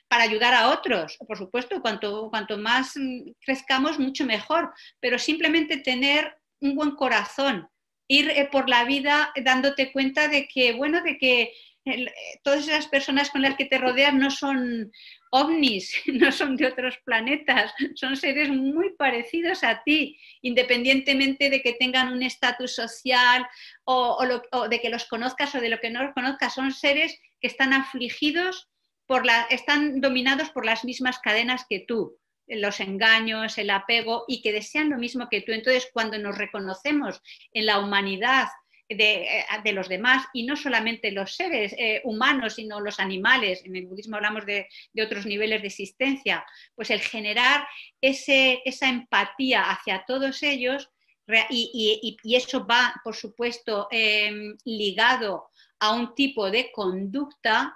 para ayudar a otros. Por supuesto, cuanto, cuanto más mm, crezcamos, mucho mejor, pero simplemente tener un buen corazón, ir eh, por la vida eh, dándote cuenta de que, bueno, de que eh, todas esas personas con las que te rodeas no son ovnis, no son de otros planetas, son seres muy parecidos a ti, independientemente de que tengan un estatus social o, o, de que los conozcas o de lo que no los conozcas, son seres que están afligidos la, están dominados por las mismas cadenas que tú, los engaños, el apego, y que desean lo mismo que tú. Entonces, cuando nos reconocemos en la humanidad de, eh, los demás, y no solamente los seres eh, humanos, sino los animales, en el budismo hablamos de, otros niveles de existencia, pues el generar esa empatía hacia todos ellos, y, eso va, por supuesto, em, ligado a un tipo de conducta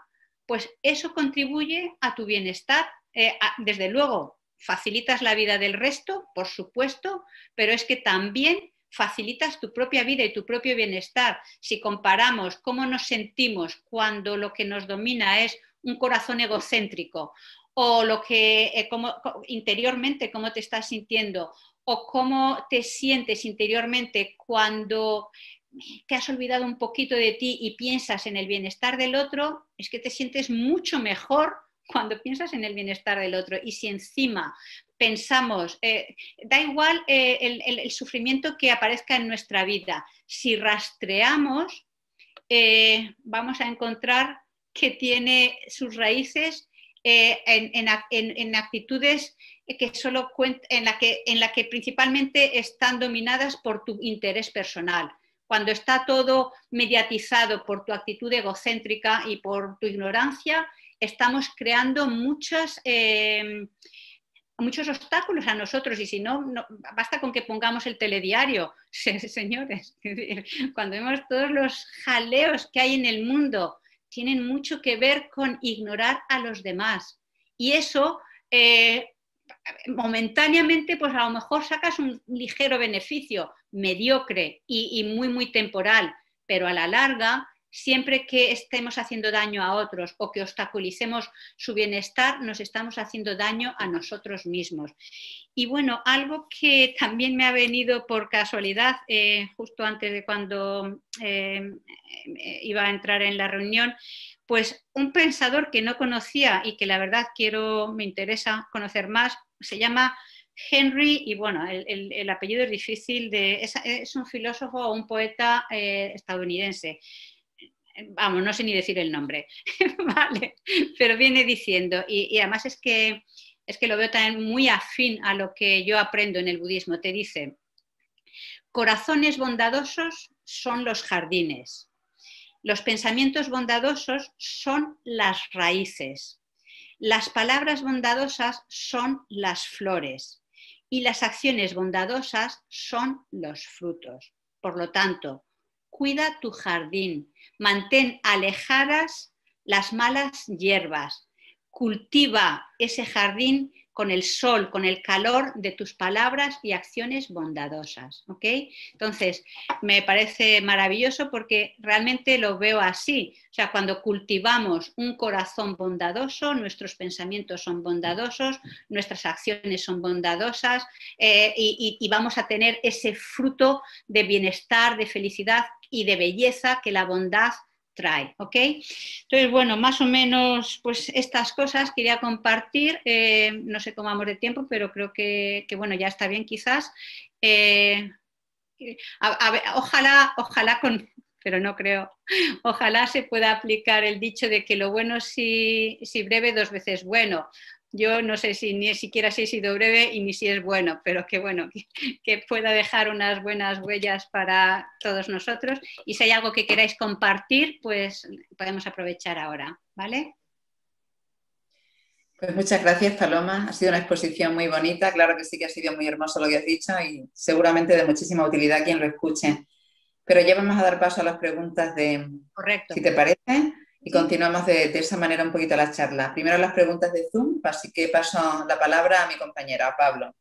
pues eso contribuye a tu bienestar. Eh, desde luego, facilitas la vida del resto, por supuesto, pero es que también facilitas tu propia vida y tu propio bienestar. Si comparamos cómo nos sentimos cuando lo que nos domina es un corazón egocéntrico o lo que eh, como, interiormente cómo te estás sintiendo o cómo te sientes interiormente cuando que has olvidado un poquito de ti y piensas en el bienestar del otro, es que te sientes mucho mejor cuando piensas en el bienestar del otro. Y si encima pensamos, eh, da igual eh, el, sufrimiento que aparezca en nuestra vida, si rastreamos, eh, vamos a encontrar que tiene sus raíces en, actitudes que en, las en la que principalmente están dominadas por tu interés personal cuando está todo mediatizado por tu actitud egocéntrica y por tu ignorancia, estamos creando muchas... Eh, muchos obstáculos a nosotros y si no, basta con que pongamos el telediario, señores, cuando vemos todos los jaleos que hay en el mundo, tienen mucho que ver con ignorar a los demás. Y eso eh, momentáneamente, pues a lo mejor sacas un ligero beneficio, mediocre y, muy, muy temporal, pero a la larga, siempre que estemos haciendo daño a otros o que obstaculicemos su bienestar, nos estamos haciendo daño a nosotros mismos. Y bueno, algo que también me ha venido por casualidad, eh, justo antes de cuando eh, eh, iba a entrar en la reunión, pues un pensador que no conocía y que la verdad quiero, me interesa conocer más, se llama Henry, y bueno, el, apellido es difícil, de, es, un filósofo o un poeta eh, estadounidense. Vamos, no sé ni decir el nombre, vale, pero viene diciendo, y, además es que es que lo veo también muy afín a lo que yo aprendo en el budismo. Te dice, corazones bondadosos son los jardines, los pensamientos bondadosos son las raíces, las palabras bondadosas son las flores y las acciones bondadosas son los frutos. Por lo tanto, cuida tu jardín, mantén alejadas las malas hierbas, cultiva ese jardín con el sol, con el calor de tus palabras y acciones bondadosas. ¿ok? Entonces, me parece maravilloso porque realmente lo veo así. O sea, cuando cultivamos un corazón bondadoso, nuestros pensamientos son bondadosos, nuestras acciones son bondadosas eh, y vamos a tener ese fruto de bienestar, de felicidad y de belleza que la bondad trae, ¿ok? Entonces, bueno, más o menos, pues estas cosas quería compartir, eh, no sé cómo vamos de tiempo, pero creo que, bueno, ya está bien quizás. Eh, ojalá, ojalá con, pero no creo, ojalá se pueda aplicar el dicho de que lo bueno si, si breve, dos veces bueno. Yo no sé si ni siquiera si he sido breve y ni si es bueno, pero que bueno, que, pueda dejar unas buenas huellas para todos nosotros. Y si hay algo que queráis compartir, pues podemos aprovechar ahora, ¿vale? Pues muchas gracias, Paloma. Ha sido una exposición muy bonita. Claro que sí que ha sido muy hermoso lo que has dicho y seguramente de muchísima utilidad quien lo escuche. Pero ya vamos a dar paso a las preguntas de... Correcto. Si te parece y continuamos de, esa manera un poquito la charla. Primero las preguntas de Zoom, así que paso la palabra a mi compañera, a Pablo.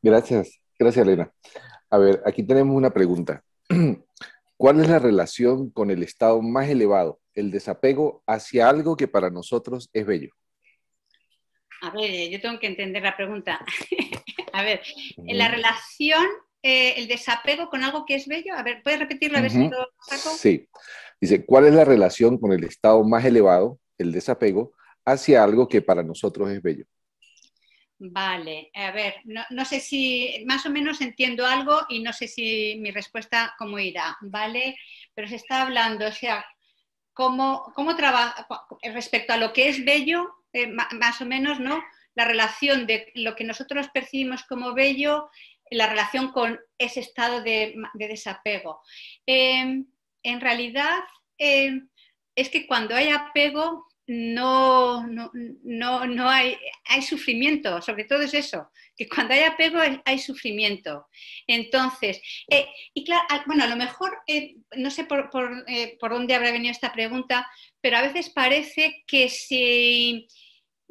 Gracias, gracias Elena. A ver, aquí tenemos una pregunta. ¿Cuál es la relación con el estado más elevado, el desapego hacia algo que para nosotros es bello? A ver, yo tengo que entender la pregunta. a ver, en la relación eh, el desapego con algo que es bello? A ver, ¿puedes repetirlo a ver si lo saco? Sí. Dice, ¿cuál es la relación con el estado más elevado, el desapego, hacia algo que para nosotros es bello? Vale, a ver, no, sé si más o menos entiendo algo y no sé si mi respuesta cómo irá, ¿vale? Pero se está hablando, o sea, cómo, trabaja respecto a lo que es bello, eh, más o menos, ¿no? La relación de lo que nosotros percibimos como bello la relación con ese estado de, desapego. Em, en realidad, em, es que cuando hay apego, no, no, no, hay, hay, sufrimiento, sobre todo es eso, que cuando hay apego hay sufrimiento. Entonces, eh, y claro, bueno, a lo mejor, eh, no sé por, eh, por, dónde habrá venido esta pregunta, pero a veces parece que si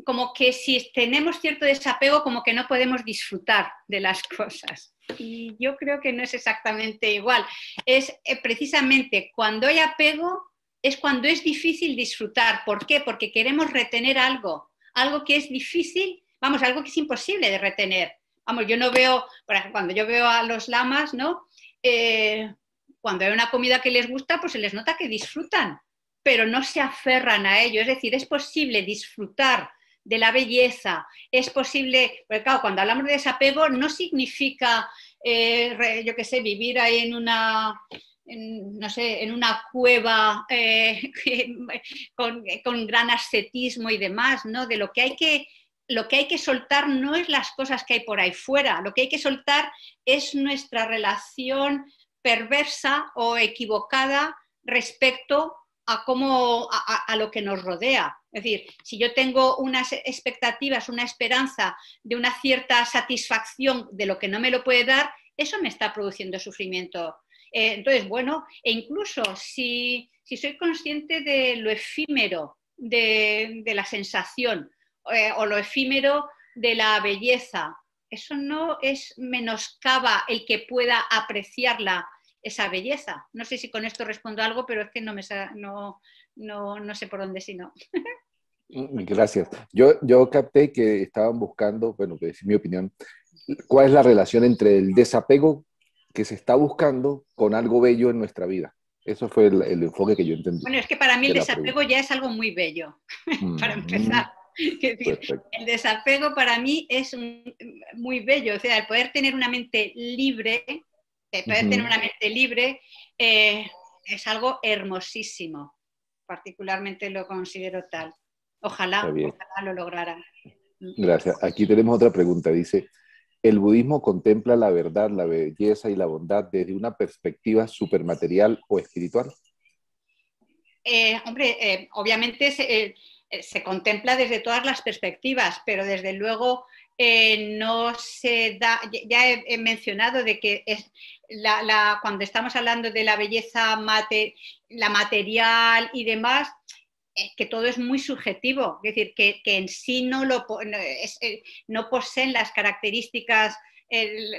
como que si tenemos cierto desapego, como que no podemos disfrutar de las cosas. Y yo creo que no es exactamente igual. Es eh, precisamente cuando hay apego, es cuando es difícil disfrutar. ¿Por qué? Porque queremos retener algo, algo que es difícil, vamos, algo que es imposible de retener. Vamos, yo no veo, cuando yo veo a los lamas, ¿no? Eh, cuando hay una comida que les gusta, pues se les nota que disfrutan, pero no se aferran a ello. Es decir, es posible disfrutar de la belleza. Es posible, porque claro, cuando hablamos de desapego no significa, eh, yo qué sé, vivir ahí en una, no sé, en una cueva eh, con, gran ascetismo y demás, ¿no? De lo que hay que... Lo que hay que soltar no es las cosas que hay por ahí fuera, lo que hay que soltar es nuestra relación perversa o equivocada respecto a, cómo, a, lo que nos rodea. Es decir, si yo tengo unas expectativas, una esperanza de una cierta satisfacción de lo que no me lo puede dar, eso me está produciendo sufrimiento. Eh, entonces, bueno, e incluso si, soy consciente de lo efímero de, la sensación eh, o lo efímero de la belleza, eso no es menoscaba el que pueda apreciarla esa belleza. No sé si con esto respondo algo, pero es que no, me, no, sé por dónde si no... Mm, gracias. Yo, yo capté que estaban buscando, bueno, que es mi opinión, cuál es la relación entre el desapego que se está buscando con algo bello en nuestra vida. Eso fue el, enfoque que yo entendí. Bueno, es que para mí el desapego ya es algo muy bello, para mm, empezar. el desapego para mí es muy bello, o sea, el poder tener una mente libre tener una mente libre eh, es algo hermosísimo. Particularmente lo considero tal. Ojalá, ojalá lo lograran. Gracias. Aquí tenemos otra pregunta. Dice, el budismo contempla la verdad, la belleza y la bondad desde una perspectiva supermaterial o espiritual. Eh, hombre, eh, obviamente eh, se contempla desde todas las perspectivas, pero desde luego eh, no se da, ya he, mencionado de que es cuando estamos hablando de la belleza mate, la material y demás, eh, que todo es muy subjetivo, es decir, que, en sí no, lo, no, poseen las características,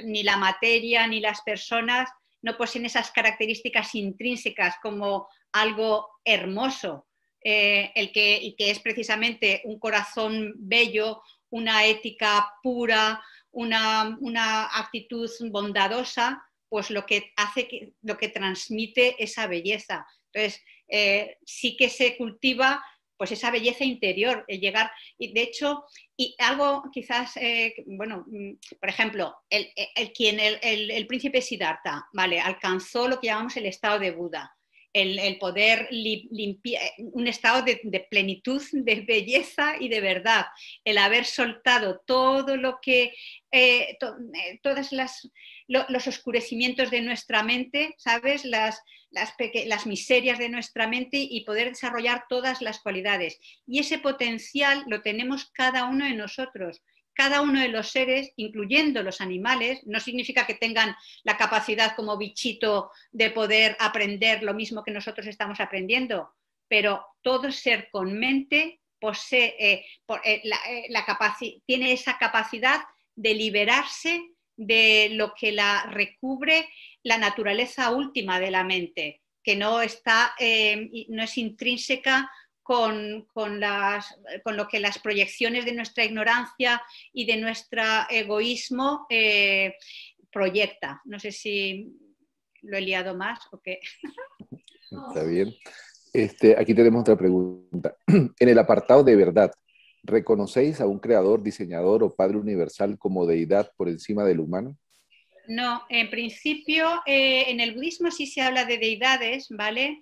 ni la materia, ni las personas, no poseen esas características intrínsecas como algo hermoso, eh, el que, y que es precisamente un corazón bello, una ética pura, una, actitud bondadosa, pues lo que hace, lo que transmite esa belleza. Entonces, eh, sí que se cultiva pues esa belleza interior, el llegar, y de hecho, y algo quizás, eh, bueno, mm, por ejemplo, el, el, el, el príncipe Siddhartha, ¿vale? Alcanzó lo que llamamos el estado de Buda el, poder limpiar, eh, un estado de, plenitud, de belleza y de verdad, el haber soltado todo lo que, eh, eh, las los oscurecimientos de nuestra mente, ¿sabes? Las, las, las, miserias de nuestra mente y poder desarrollar todas las cualidades. Y ese potencial lo tenemos cada uno de nosotros cada uno de los seres, incluyendo los animales, no significa que tengan la capacidad como bichito de poder aprender lo mismo que nosotros estamos aprendiendo, pero todo ser con mente posee, eh, eh, la, eh, tiene esa capacidad de liberarse de lo que la recubre la naturaleza última de la mente, que no, está, no es intrínseca con, lo que las proyecciones de nuestra ignorancia y de nuestro egoísmo eh, proyecta. No sé si lo he liado más o qué. Está bien. Este, aquí tenemos otra pregunta. En el apartado de verdad, ¿reconocéis a un creador, diseñador o padre universal como deidad por encima del humano? No, en principio eh, en el budismo sí se habla de deidades, ¿vale?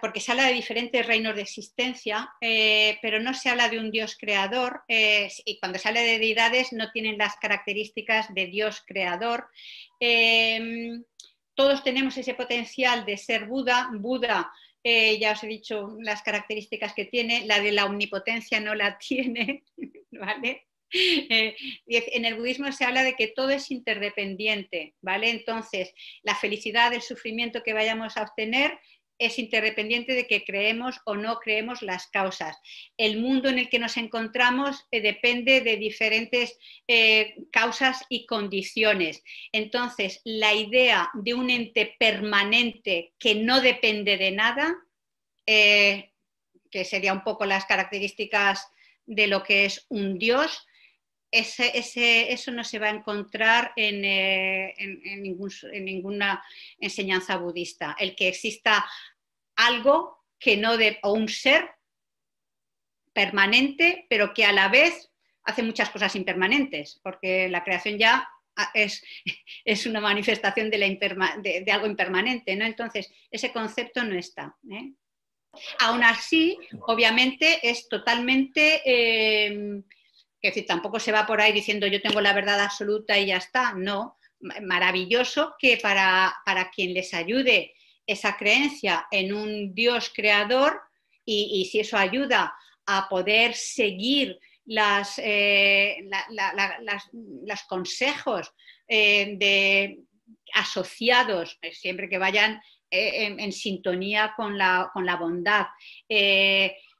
porque se habla de diferentes reinos de existencia, eh, pero no se habla de un Dios creador, eh, y cuando se habla de deidades no tienen las características de Dios creador. Em, todos tenemos ese potencial de ser Buda, Buda. Eh, ya os he dicho las características que tiene, la de la omnipotencia no la tiene, ¿vale? en el budismo se habla de que todo es interdependiente, ¿vale? Entonces, la felicidad, el sufrimiento que vayamos a obtener es interdependiente de que creemos o no creemos las causas. El mundo en el que nos encontramos eh, depende de diferentes eh, causas y condiciones. Entonces, la idea de un ente permanente que no depende de nada, eh, que sería un poco las características de lo que es un dios, ese, eso no se va a encontrar eh, en, ninguna enseñanza budista. El que exista algo que no de, o un ser permanente, pero que a la vez hace muchas cosas impermanentes, porque la creación ya ah, es, es una manifestación de, algo impermanente, ¿no? Entonces, ese concepto no está. ¿eh? Aún así, obviamente, es totalmente eh, es decir, tampoco se va por ahí diciendo yo tengo la verdad absoluta y ya está. No, maravilloso que para, para quien les ayude esa creencia en un Dios creador y, si eso ayuda a poder seguir eh, los consejos eh, de asociados, eh, siempre que vayan en, sintonía con la, bondad,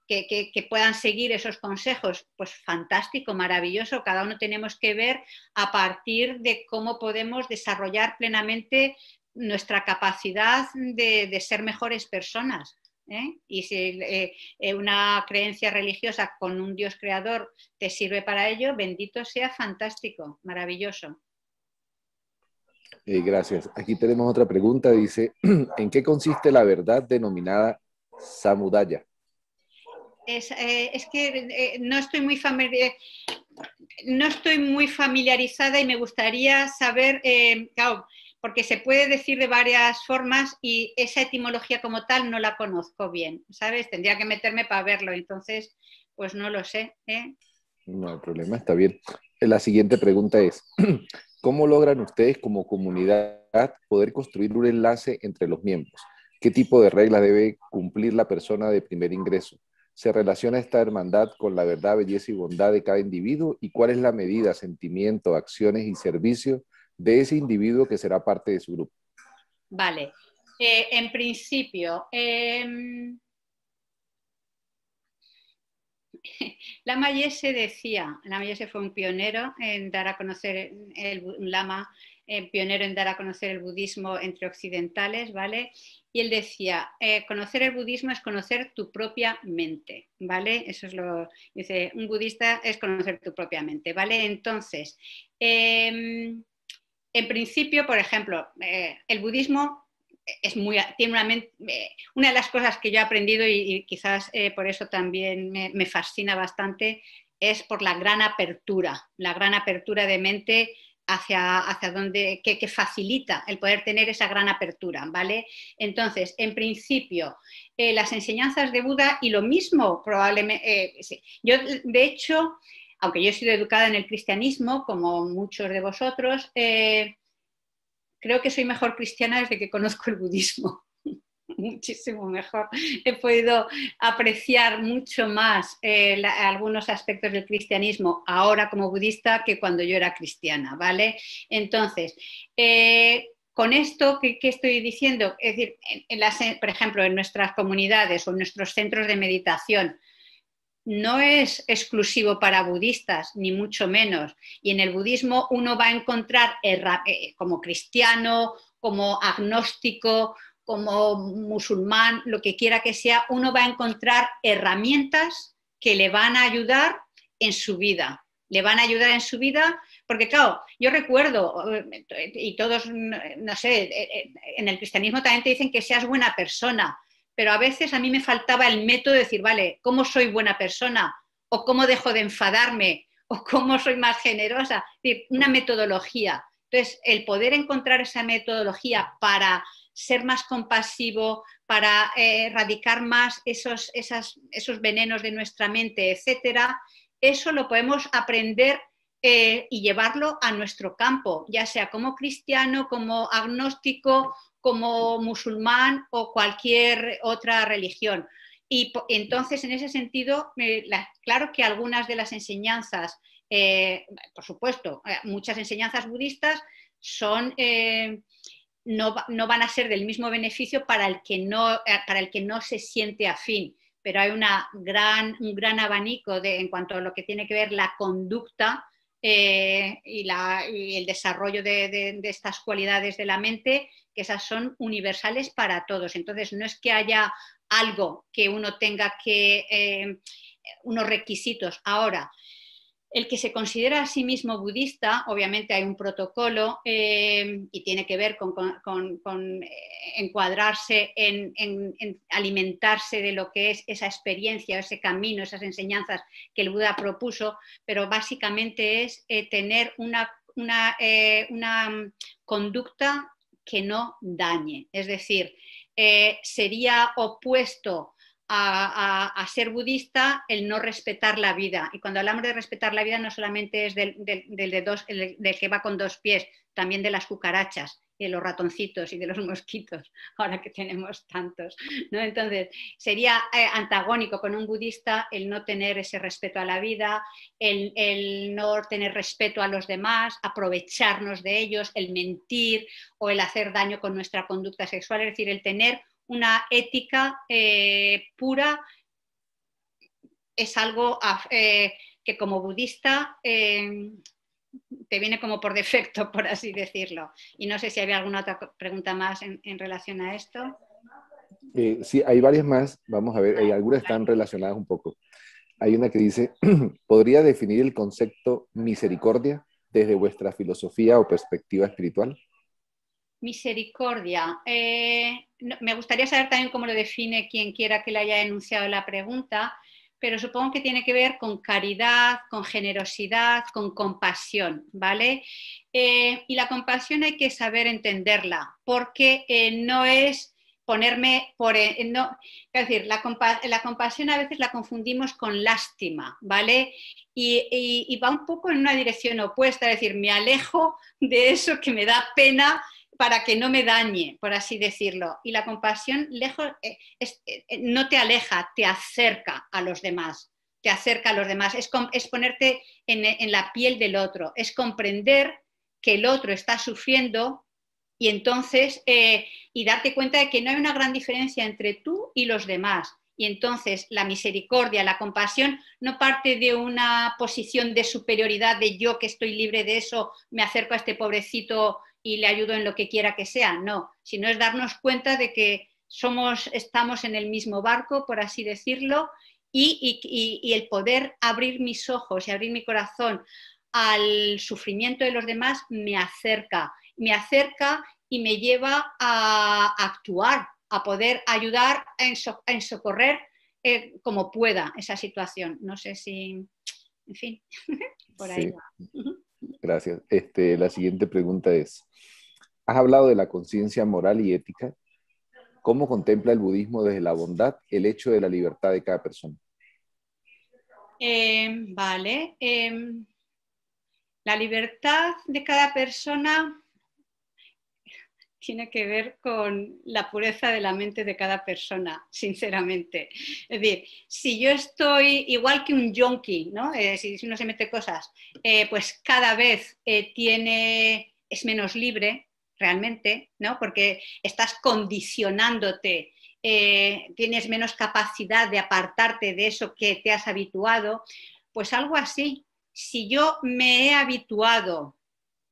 que, puedan seguir esos consejos, pues fantástico, maravilloso. Cada uno tenemos que ver a partir de cómo podemos desarrollar plenamente nuestra capacidad de, ser mejores personas. ¿eh? Y si eh, eh, una creencia religiosa con un Dios creador te sirve para ello, bendito sea, fantástico, maravilloso. Y gracias. Aquí tenemos otra pregunta. Dice, ¿en qué consiste la verdad denominada samudaya? Eh, es, que eh, eh, no estoy muy familiarizada y me gustaría saber, porque se puede decir de varias formas y esa etimología como tal no la conozco bien, ¿sabes? Tendría que meterme para verlo, entonces, pues no lo sé. No, hay problema está bien. La siguiente pregunta es, ¿cómo logran ustedes como comunidad poder construir un enlace entre los miembros? ¿Qué tipo de reglas debe cumplir la persona de primer ingreso? se relaciona esta hermandad con la verdad, belleza y bondad de cada individuo y cuál es la medida, sentimiento, acciones y servicio de ese individuo que será parte de su grupo. Vale, eh, en principio, em, Lama Mayese decía, Lama Yese fue un pionero en dar a conocer el Lama eh, pionero en dar a conocer el budismo entre occidentales, ¿vale? Y él decía, eh, conocer el budismo es conocer tu propia mente, ¿vale? Eso es lo, dice, un budista es conocer tu propia mente, ¿vale? Entonces, em, en principio, por ejemplo, eh, el budismo es muy, tiene una, una, de las cosas que yo he aprendido y, quizás por eso también me, me, fascina bastante es por la gran apertura, la gran apertura de mente hacia, hacia donde, que, facilita el poder tener esa gran apertura, ¿vale? Entonces, en principio, eh, las enseñanzas de Buda y lo mismo probablemente, eh, yo de hecho, aunque yo he sido educada en el cristianismo, como muchos de vosotros, eh, creo que soy mejor cristiana desde que conozco el budismo. muchísimo mejor. He podido apreciar mucho más eh, algunos aspectos del cristianismo ahora como budista que cuando yo era cristiana, ¿vale? Entonces, eh, con esto que, estoy diciendo, es decir, por ejemplo, en nuestras comunidades o en nuestros centros de meditación, no es exclusivo para budistas, ni mucho menos. Y en el budismo uno va a encontrar eh, como cristiano, como agnóstico, como musulmán, lo que quiera que sea, uno va a encontrar herramientas que le van a ayudar en su vida. Le van a ayudar en su vida, porque claro, yo recuerdo, eh, y todos, no sé, eh, eh, en el cristianismo también te dicen que seas buena persona, pero a veces a mí me faltaba el método de decir, vale, ¿cómo soy buena persona? ¿O cómo dejo de enfadarme? ¿O cómo soy más generosa? Es decir, una metodología. Entonces, el poder encontrar esa metodología para ser más compasivo, para eh, erradicar más esos, esos venenos de nuestra mente, etcétera, eso lo podemos aprender eh, y llevarlo a nuestro campo, ya sea como cristiano, como agnóstico, como musulmán o cualquier otra religión. Y entonces, en ese sentido, claro que algunas de las enseñanzas, eh, por supuesto, muchas enseñanzas budistas son no, van a ser del mismo beneficio para el, que no, eh, se siente afín, pero hay un gran abanico de, en cuanto a lo que tiene que ver la conducta eh, y, el desarrollo de, estas cualidades de la mente, que esas son universales para todos. Entonces, no es que haya algo que uno tenga que, eh, unos requisitos. Ahora, el que se considera a sí mismo budista, obviamente hay un protocolo eh, y tiene que ver con, eh, encuadrarse en, alimentarse de lo que es esa experiencia, ese camino, esas enseñanzas que el Buda propuso, pero básicamente es eh, tener una, conducta que no dañe. Es decir, sería opuesto a, ser budista el no respetar la vida. Y cuando hablamos de respetar la vida no solamente es del, de dos, del que va con dos pies, también de las cucarachas y de los ratoncitos y de los mosquitos, ahora que tenemos tantos. ¿no? Entonces, sería eh, antagónico con un budista el no tener ese respeto a la vida, el, el, no tener respeto a los demás, aprovecharnos de ellos, el mentir o el hacer daño con nuestra conducta sexual, es decir, el tener una ética eh, pura es algo eh, que como budista eh, te viene como por defecto, por así decirlo. Y no sé si había alguna otra pregunta más en, relación a esto. Eh, sí, hay varias más. Vamos a ver, ah, algunas están relacionadas un poco. Hay una que dice, ¿podría definir el concepto misericordia desde vuestra filosofía o perspectiva espiritual? Misericordia. Eh, me gustaría saber también cómo lo define quien quiera que le haya enunciado la pregunta, pero supongo que tiene que ver con caridad, con generosidad, con compasión, ¿vale? Eh, y la compasión hay que saber entenderla, porque eh, no es ponerme por... es decir, la, compasión a veces la confundimos con lástima, ¿vale? Y, y, va un poco en una dirección opuesta, es decir, me alejo de eso que me da pena para que no me dañe, por así decirlo. Y la compasión lejos, eh, eh, eh, no te aleja, te acerca a los demás, te acerca a los demás, es, es ponerte en, la piel del otro, es comprender que el otro está sufriendo y entonces, y darte cuenta de que no hay una gran diferencia entre tú y los demás. Y entonces la misericordia, la compasión no parte de una posición de superioridad, de yo que estoy libre de eso, me acerco a este pobrecito y le ayudo en lo que quiera que sea, no, sino es darnos cuenta de que somos, estamos en el mismo barco, por así decirlo, y, el poder abrir mis ojos y abrir mi corazón al sufrimiento de los demás me acerca, me acerca y me lleva a actuar, a poder ayudar en, socorrer eh, como pueda esa situación. No sé si, en fin, por ahí va. Gracias. Este, la siguiente pregunta es, has hablado de la conciencia moral y ética. ¿Cómo contempla el budismo desde la bondad el hecho de la libertad de cada persona? Em, vale. Em, la libertad de cada persona tiene que ver con la pureza de la mente de cada persona, sinceramente. Es decir, si yo estoy igual que un yonki, ¿no? Eh, si, uno se mete cosas, eh, pues cada vez eh, tiene, es menos libre realmente, ¿no? Porque estás condicionándote. tienes menos capacidad de apartarte de eso que te has habituado, pues algo así. Si yo me he habituado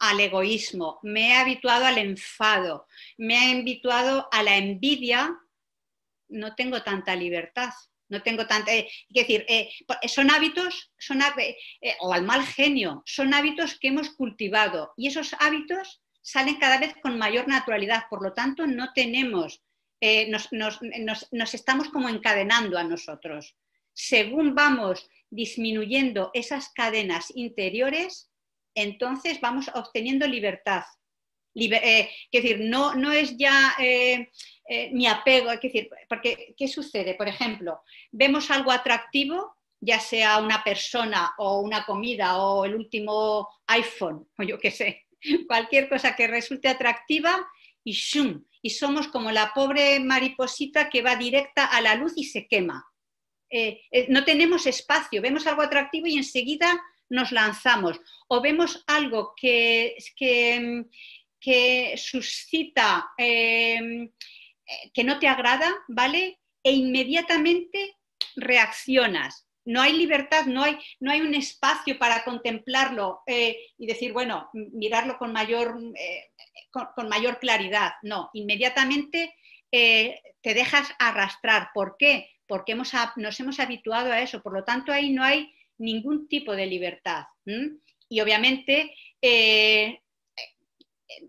al egoísmo, me he habituado al enfado, me he habituado a la envidia, no tengo tanta libertad. No tengo tanta. es eh, decir, eh, eh, son hábitos, son, o al mal genio, son hábitos que hemos cultivado y esos hábitos salen cada vez con mayor naturalidad. Por lo tanto, no tenemos, nos, nos estamos como encadenando a nosotros. Según vamos disminuyendo esas cadenas interiores, entonces vamos obteniendo libertad. es eh, decir, no, no es ya eh, eh, mi apego, es decir, porque ¿qué sucede? Por ejemplo, vemos algo atractivo, ya sea una persona o una comida o el último iPhone o yo qué sé, cualquier cosa que resulte atractiva y y somos como la pobre mariposita que va directa a la luz y se quema. no tenemos espacio, vemos algo atractivo y enseguida nos lanzamos o vemos algo que, que, que suscita, em, eh, que no te agrada, ¿vale? E inmediatamente reaccionas. No hay libertad, no hay, no hay un espacio para contemplarlo eh, y decir, bueno, mirarlo con mayor, eh, con, mayor claridad. No, inmediatamente te dejas arrastrar. ¿Por qué? Porque nos hemos habituado a eso. Por lo tanto, ahí no hay ningún tipo de libertad. Y obviamente eh,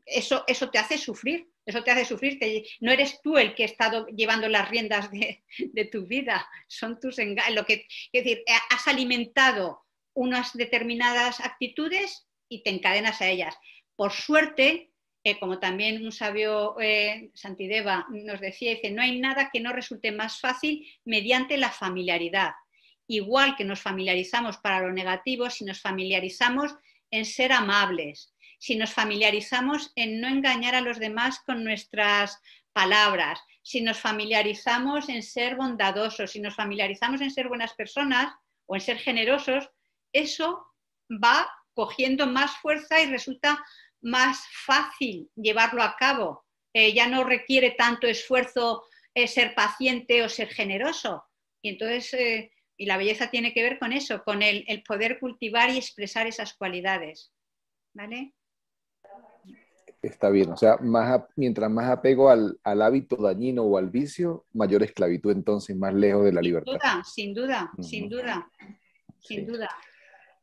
eso, eso te hace sufrir, eso te hace sufrir, no eres tú el que ha estado llevando las riendas de, tu vida, son tus engaños. Lo que, es decir, eh, has alimentado unas determinadas actitudes y te encadenas a ellas. Por suerte, eh, como también un sabio Santideva nos decía, dice, no hay nada que no resulte más fácil mediante la familiaridad igual que nos familiarizamos para lo negativo, si nos familiarizamos en ser amables, si nos familiarizamos en no engañar a los demás con nuestras palabras, si nos familiarizamos en ser bondadosos, si nos familiarizamos en ser buenas personas o en ser generosos, eso va cogiendo más fuerza y resulta más fácil llevarlo a cabo. Eh, ya no requiere tanto esfuerzo eh, ser paciente o ser generoso. Y entonces eh, y la belleza tiene que ver con eso, con el, poder cultivar y expresar esas cualidades. ¿Vale? Está bien, o sea, mientras más apego al, hábito dañino o al vicio, mayor esclavitud entonces, más lejos de la libertad. Sin duda, sin duda, sin duda, sin duda.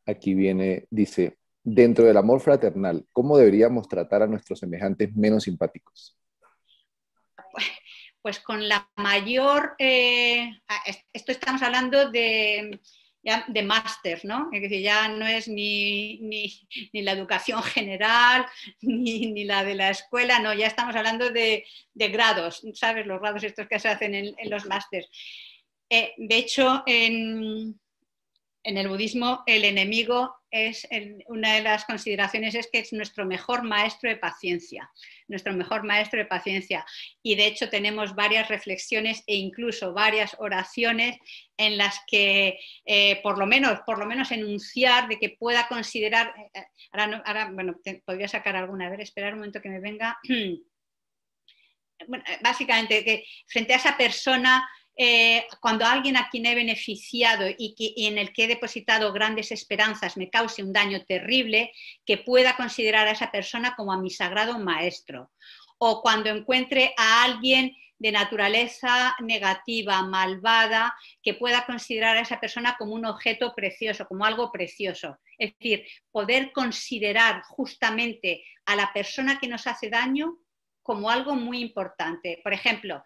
Aquí viene, dice, dentro del amor fraternal, ¿cómo deberíamos tratar a nuestros semejantes menos simpáticos? pues con la mayor, eh, esto estamos hablando de, de máster, ¿no? Es decir, ya no es ni, la educación general, ni, la de la escuela, no, ya estamos hablando de, de grados, ¿sabes? Los grados estos que se hacen en, los másters. Eh, de hecho, en, en, el budismo el enemigo es una de las consideraciones es que es nuestro mejor maestro de paciencia, nuestro mejor maestro de paciencia. Y de hecho tenemos varias reflexiones e incluso varias oraciones en las que eh, por lo menos, por lo menos enunciar de que pueda considerar, eh, eh, ahora, bueno, podría sacar alguna, a ver, esperar un momento que me venga. básicamente que frente a esa persona eh, cuando alguien a quien he beneficiado y, en el que he depositado grandes esperanzas me cause un daño terrible, que pueda considerar a esa persona como a mi sagrado maestro. O cuando encuentre a alguien de naturaleza negativa, malvada, que pueda considerar a esa persona como un objeto precioso, como algo precioso. Es decir, poder considerar justamente a la persona que nos hace daño como algo muy importante. Por ejemplo,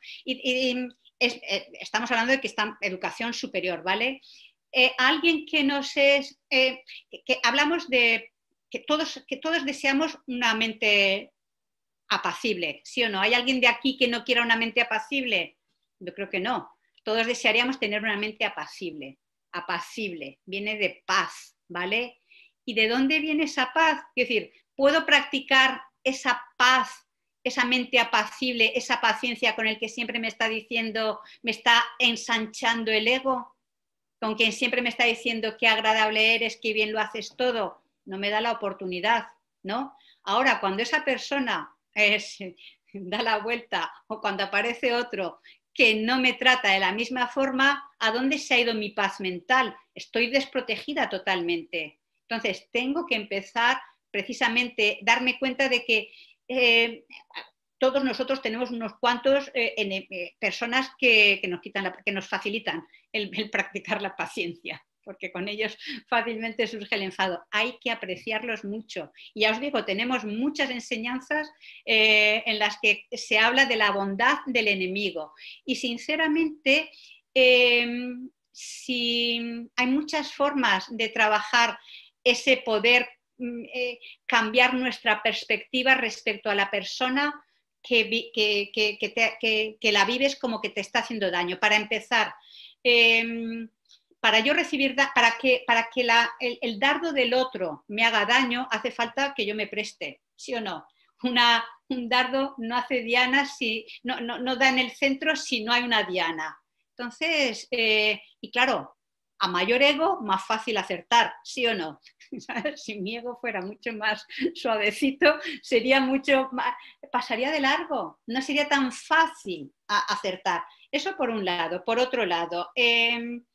eh, estamos hablando de que está educación superior, ¿vale? Eh, alguien que nos es, eh, que, que, hablamos de que todos, que todos deseamos una mente apacible, ¿sí o no? ¿Hay alguien de aquí que no quiera una mente apacible? Yo creo que no. Todos desearíamos tener una mente apacible. Apacible, viene de paz, ¿vale? ¿Y de dónde viene esa paz? Es decir, puedo practicar esa paz esa mente apacible, esa paciencia con el que siempre me está diciendo, me está ensanchando el ego, con quien siempre me está diciendo qué agradable eres, qué bien lo haces todo, no me da la oportunidad, ¿no? Ahora, cuando esa persona es, da la vuelta o cuando aparece otro que no me trata de la misma forma, ¿a dónde se ha ido mi paz mental? Estoy desprotegida totalmente. Entonces, tengo que empezar precisamente, darme cuenta de que eh, todos nosotros tenemos unos cuantos eh, eh, personas que, nos quitan que nos facilitan el, practicar la paciencia porque con ellos fácilmente surge el enfado. Hay que apreciarlos mucho. Y ya os digo, tenemos muchas enseñanzas en las que se habla de la bondad del enemigo. Y sinceramente, em, si hay muchas formas de trabajar ese poder Mm, eh, cambiar nuestra perspectiva respecto a la persona que, la vives como que te está haciendo daño. Para empezar, em, para yo recibir, para que, para que el, dardo del otro me haga daño, hace falta que yo me preste, ¿sí o no? un dardo no hace diana si no, no, da en el centro si no hay una diana. Entonces, eh, y claro, a mayor ego, más fácil acertar, ¿sí o no? Si mi ego fuera mucho más suavecito, sería mucho más, pasaría de largo, no sería tan fácil acertar. Eso por un lado. Por otro lado, em,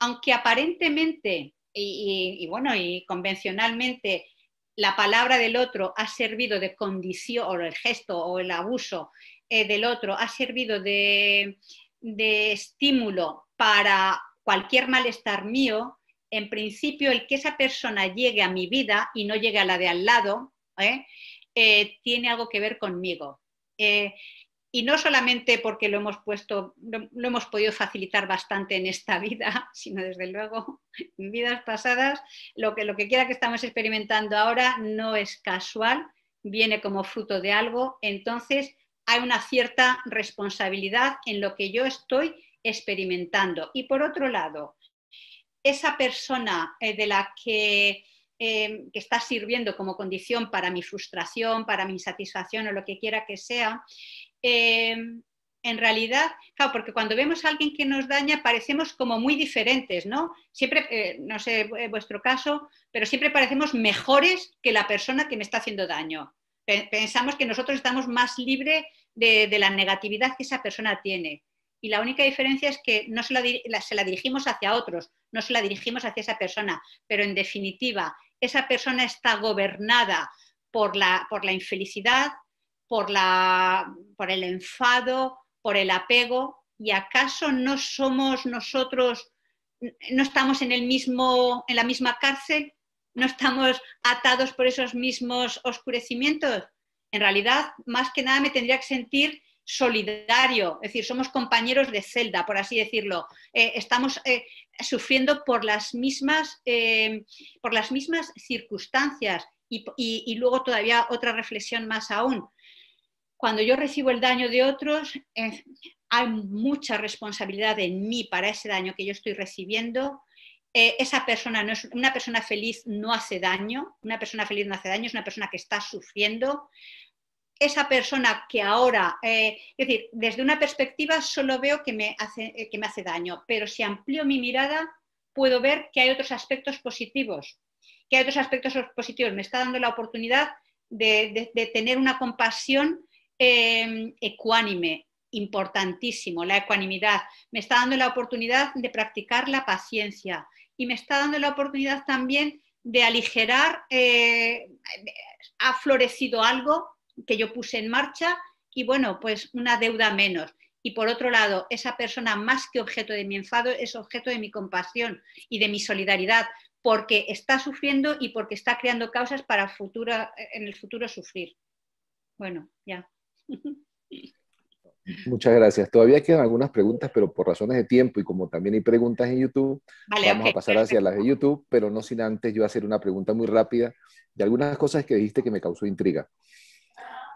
aunque aparentemente y, bueno, y convencionalmente la palabra del otro ha servido de condición, o el gesto o el abuso eh, del otro ha servido de, de estímulo para cualquier malestar mío, en principio el que esa persona llegue a mi vida y no llegue a la de al lado, ¿eh? Eh, tiene algo que ver conmigo. Eh, y no solamente porque lo hemos puesto, lo, hemos podido facilitar bastante en esta vida, sino desde luego en vidas pasadas, lo que, lo que quiera que estamos experimentando ahora no es casual, viene como fruto de algo, entonces hay una cierta responsabilidad en lo que yo estoy experimentando. Y por otro lado, esa persona eh, de la em, que, está sirviendo como condición para mi frustración, para mi insatisfacción o lo que quiera que sea, em, en realidad, claro, porque cuando vemos a alguien que nos daña parecemos como muy diferentes, ¿no? Siempre, eh, no sé eh, vuestro caso, pero siempre parecemos mejores que la persona que me está haciendo daño. Pensamos que nosotros estamos más libres de la negatividad que esa persona tiene y la única diferencia es que no se la, dirigimos hacia otros, no se la dirigimos hacia esa persona, pero en definitiva, esa persona está gobernada por la, infelicidad, por, por el enfado, por el apego, y acaso no somos nosotros, no estamos en, el mismo, en la misma cárcel, no estamos atados por esos mismos oscurecimientos. En realidad, más que nada me tendría que sentir solidario, es decir, somos compañeros de celda, por así decirlo. Eh, estamos eh, sufriendo por las mismas, eh, por las mismas circunstancias y, luego todavía otra reflexión más aún. Cuando yo recibo el daño de otros, hay mucha responsabilidad en mí para ese daño que yo estoy recibiendo. esa persona no es una persona feliz no hace daño, una persona feliz no hace daño, es una persona que está sufriendo esa persona que ahora, eh, es decir, desde una perspectiva solo veo que me, hace, eh, que me hace daño, pero si amplío mi mirada, puedo ver que hay otros aspectos positivos, que hay otros aspectos positivos. Me está dando la oportunidad de, tener una compasión em, ecuánime, importantísimo, la ecuanimidad. Me está dando la oportunidad de practicar la paciencia y me está dando la oportunidad también de aligerar, eh, ha florecido algo que yo puse en marcha y bueno, pues una deuda menos. Y por otro lado, esa persona más que objeto de mi enfado es objeto de mi compasión y de mi solidaridad, porque está sufriendo y porque está creando causas para futuro, en el futuro sufrir. Bueno, ya. Muchas gracias. Todavía quedan algunas preguntas, pero por razones de tiempo y como también hay preguntas en YouTube, vamos a pasar hacia las de YouTube, pero no sin antes yo hacer una pregunta muy rápida de algunas cosas que dijiste que me causó intriga.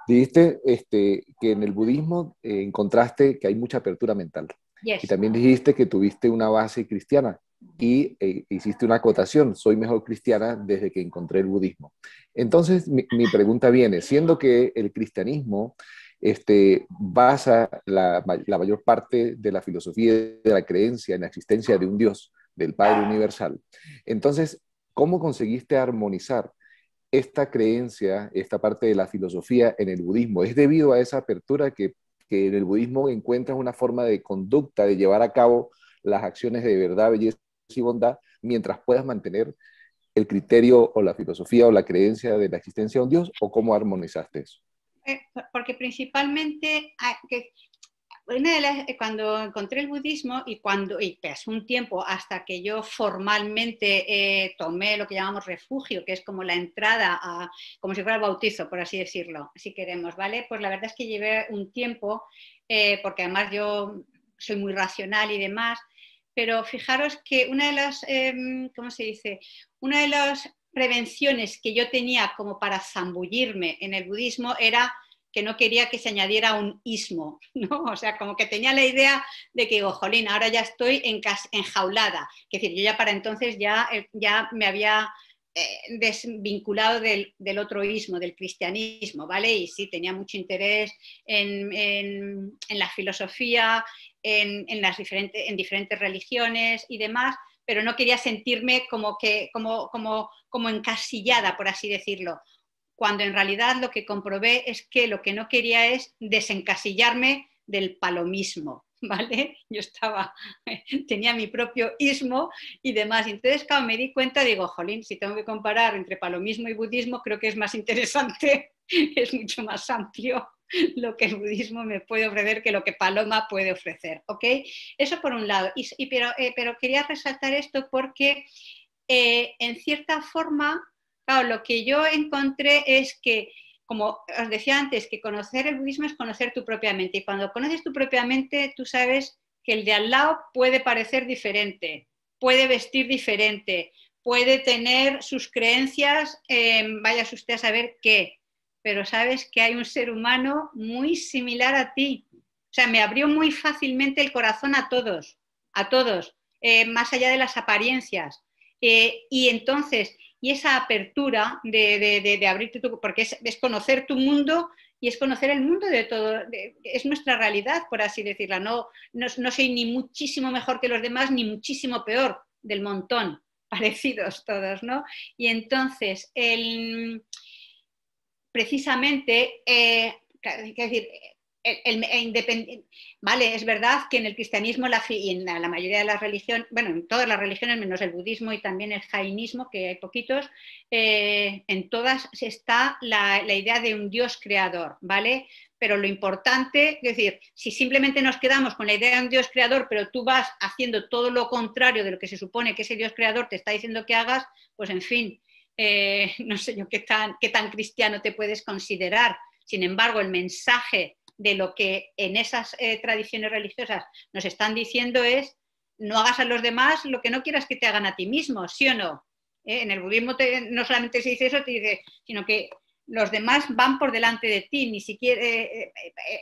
Dijiste este, que en el budismo eh, encontraste que hay mucha apertura mental. Y también dijiste que tuviste una base cristiana y eh, hiciste una acotación, soy mejor cristiana desde que encontré el budismo. Entonces, mi, mi pregunta viene, siendo que el cristianismo este, basa la, la, mayor parte de la filosofía de la creencia en la existencia de un Dios, del Padre Universal, entonces, ¿cómo conseguiste armonizar esta creencia, esta parte de la filosofía en el budismo? ¿Es debido a esa apertura que, en el budismo encuentras una forma de conducta, de llevar a cabo las acciones de verdad, belleza y bondad, mientras puedas mantener el criterio o la filosofía o la creencia de la existencia de un Dios o cómo armonizaste eso? Eh, porque principalmente ah, eh, cuando encontré el budismo y cuando pasó un tiempo hasta que yo formalmente eh, tomé lo que llamamos refugio, que es como la entrada a, como si fuera el bautizo, por así decirlo, si queremos, ¿vale? Pues la verdad es que llevé un tiempo, eh, porque además yo soy muy racional y demás, pero fijaros que una de las, em, ¿cómo se dice? Una de las prevenciones que yo tenía como para zambullirme en el budismo era que no quería que se añadiera un ismo, ¿no? O sea, como que tenía la idea de que, ojolín, oh, ahora ya estoy enjaulada. Es decir, yo ya para entonces ya, eh, ya me había eh, desvinculado del, del, otro ismo, del cristianismo, ¿vale? Y sí, tenía mucho interés en, en, la filosofía, en, en las diferentes, en diferentes religiones y demás, pero no quería sentirme como, que, como, como, como encasillada, por así decirlo, cuando en realidad lo que comprobé es que lo que no quería es desencasillarme del palomismo, ¿vale? Yo estaba, tenía mi propio ismo y demás. Entonces, claro, me di cuenta, digo, jolín, si tengo que comparar entre palomismo y budismo, creo que es más interesante, es mucho más amplio lo que el budismo me puede ofrecer que lo que Paloma puede ofrecer, ¿ok? Eso por un lado. Y, eh, pero, quería resaltar esto porque, eh, en cierta forma, Claro, lo que yo encontré es que, como os decía antes, que conocer el budismo es conocer tu propia mente. Y cuando conoces tu propia mente, tú sabes que el de al lado puede parecer diferente, puede vestir diferente, puede tener sus creencias, eh, vaya usted a saber qué, pero sabes que hay un ser humano muy similar a ti. O sea, me abrió muy fácilmente el corazón a todos, a todos, eh, más allá de las apariencias. Eh, y entonces, y esa apertura de, abrirte tu, porque es, conocer tu mundo y es conocer el mundo de todo, es nuestra realidad, por así decirla. No, no, soy ni muchísimo mejor que los demás, ni muchísimo peor del montón, parecidos todos, ¿no? Y entonces, el, precisamente, eh, decir, vale, es verdad que en el cristianismo y en la, mayoría de las religiones, bueno, en todas las religiones, menos el budismo y también el jainismo, que hay poquitos, eh, en todas está la, idea de un Dios creador, ¿vale? Pero lo importante, es decir, si simplemente nos quedamos con la idea de un Dios creador, pero tú vas haciendo todo lo contrario de lo que se supone que ese Dios creador te está diciendo que hagas, pues en fin, eh, no sé yo qué tan, qué tan cristiano te puedes considerar. Sin embargo, el mensaje de lo que en esas eh, tradiciones religiosas nos están diciendo es no hagas a los demás lo que no quieras que te hagan a ti mismo, ¿sí o no? Eh, en el budismo no solamente se dice eso, sino que los demás van por delante de ti, ni siquiera eh,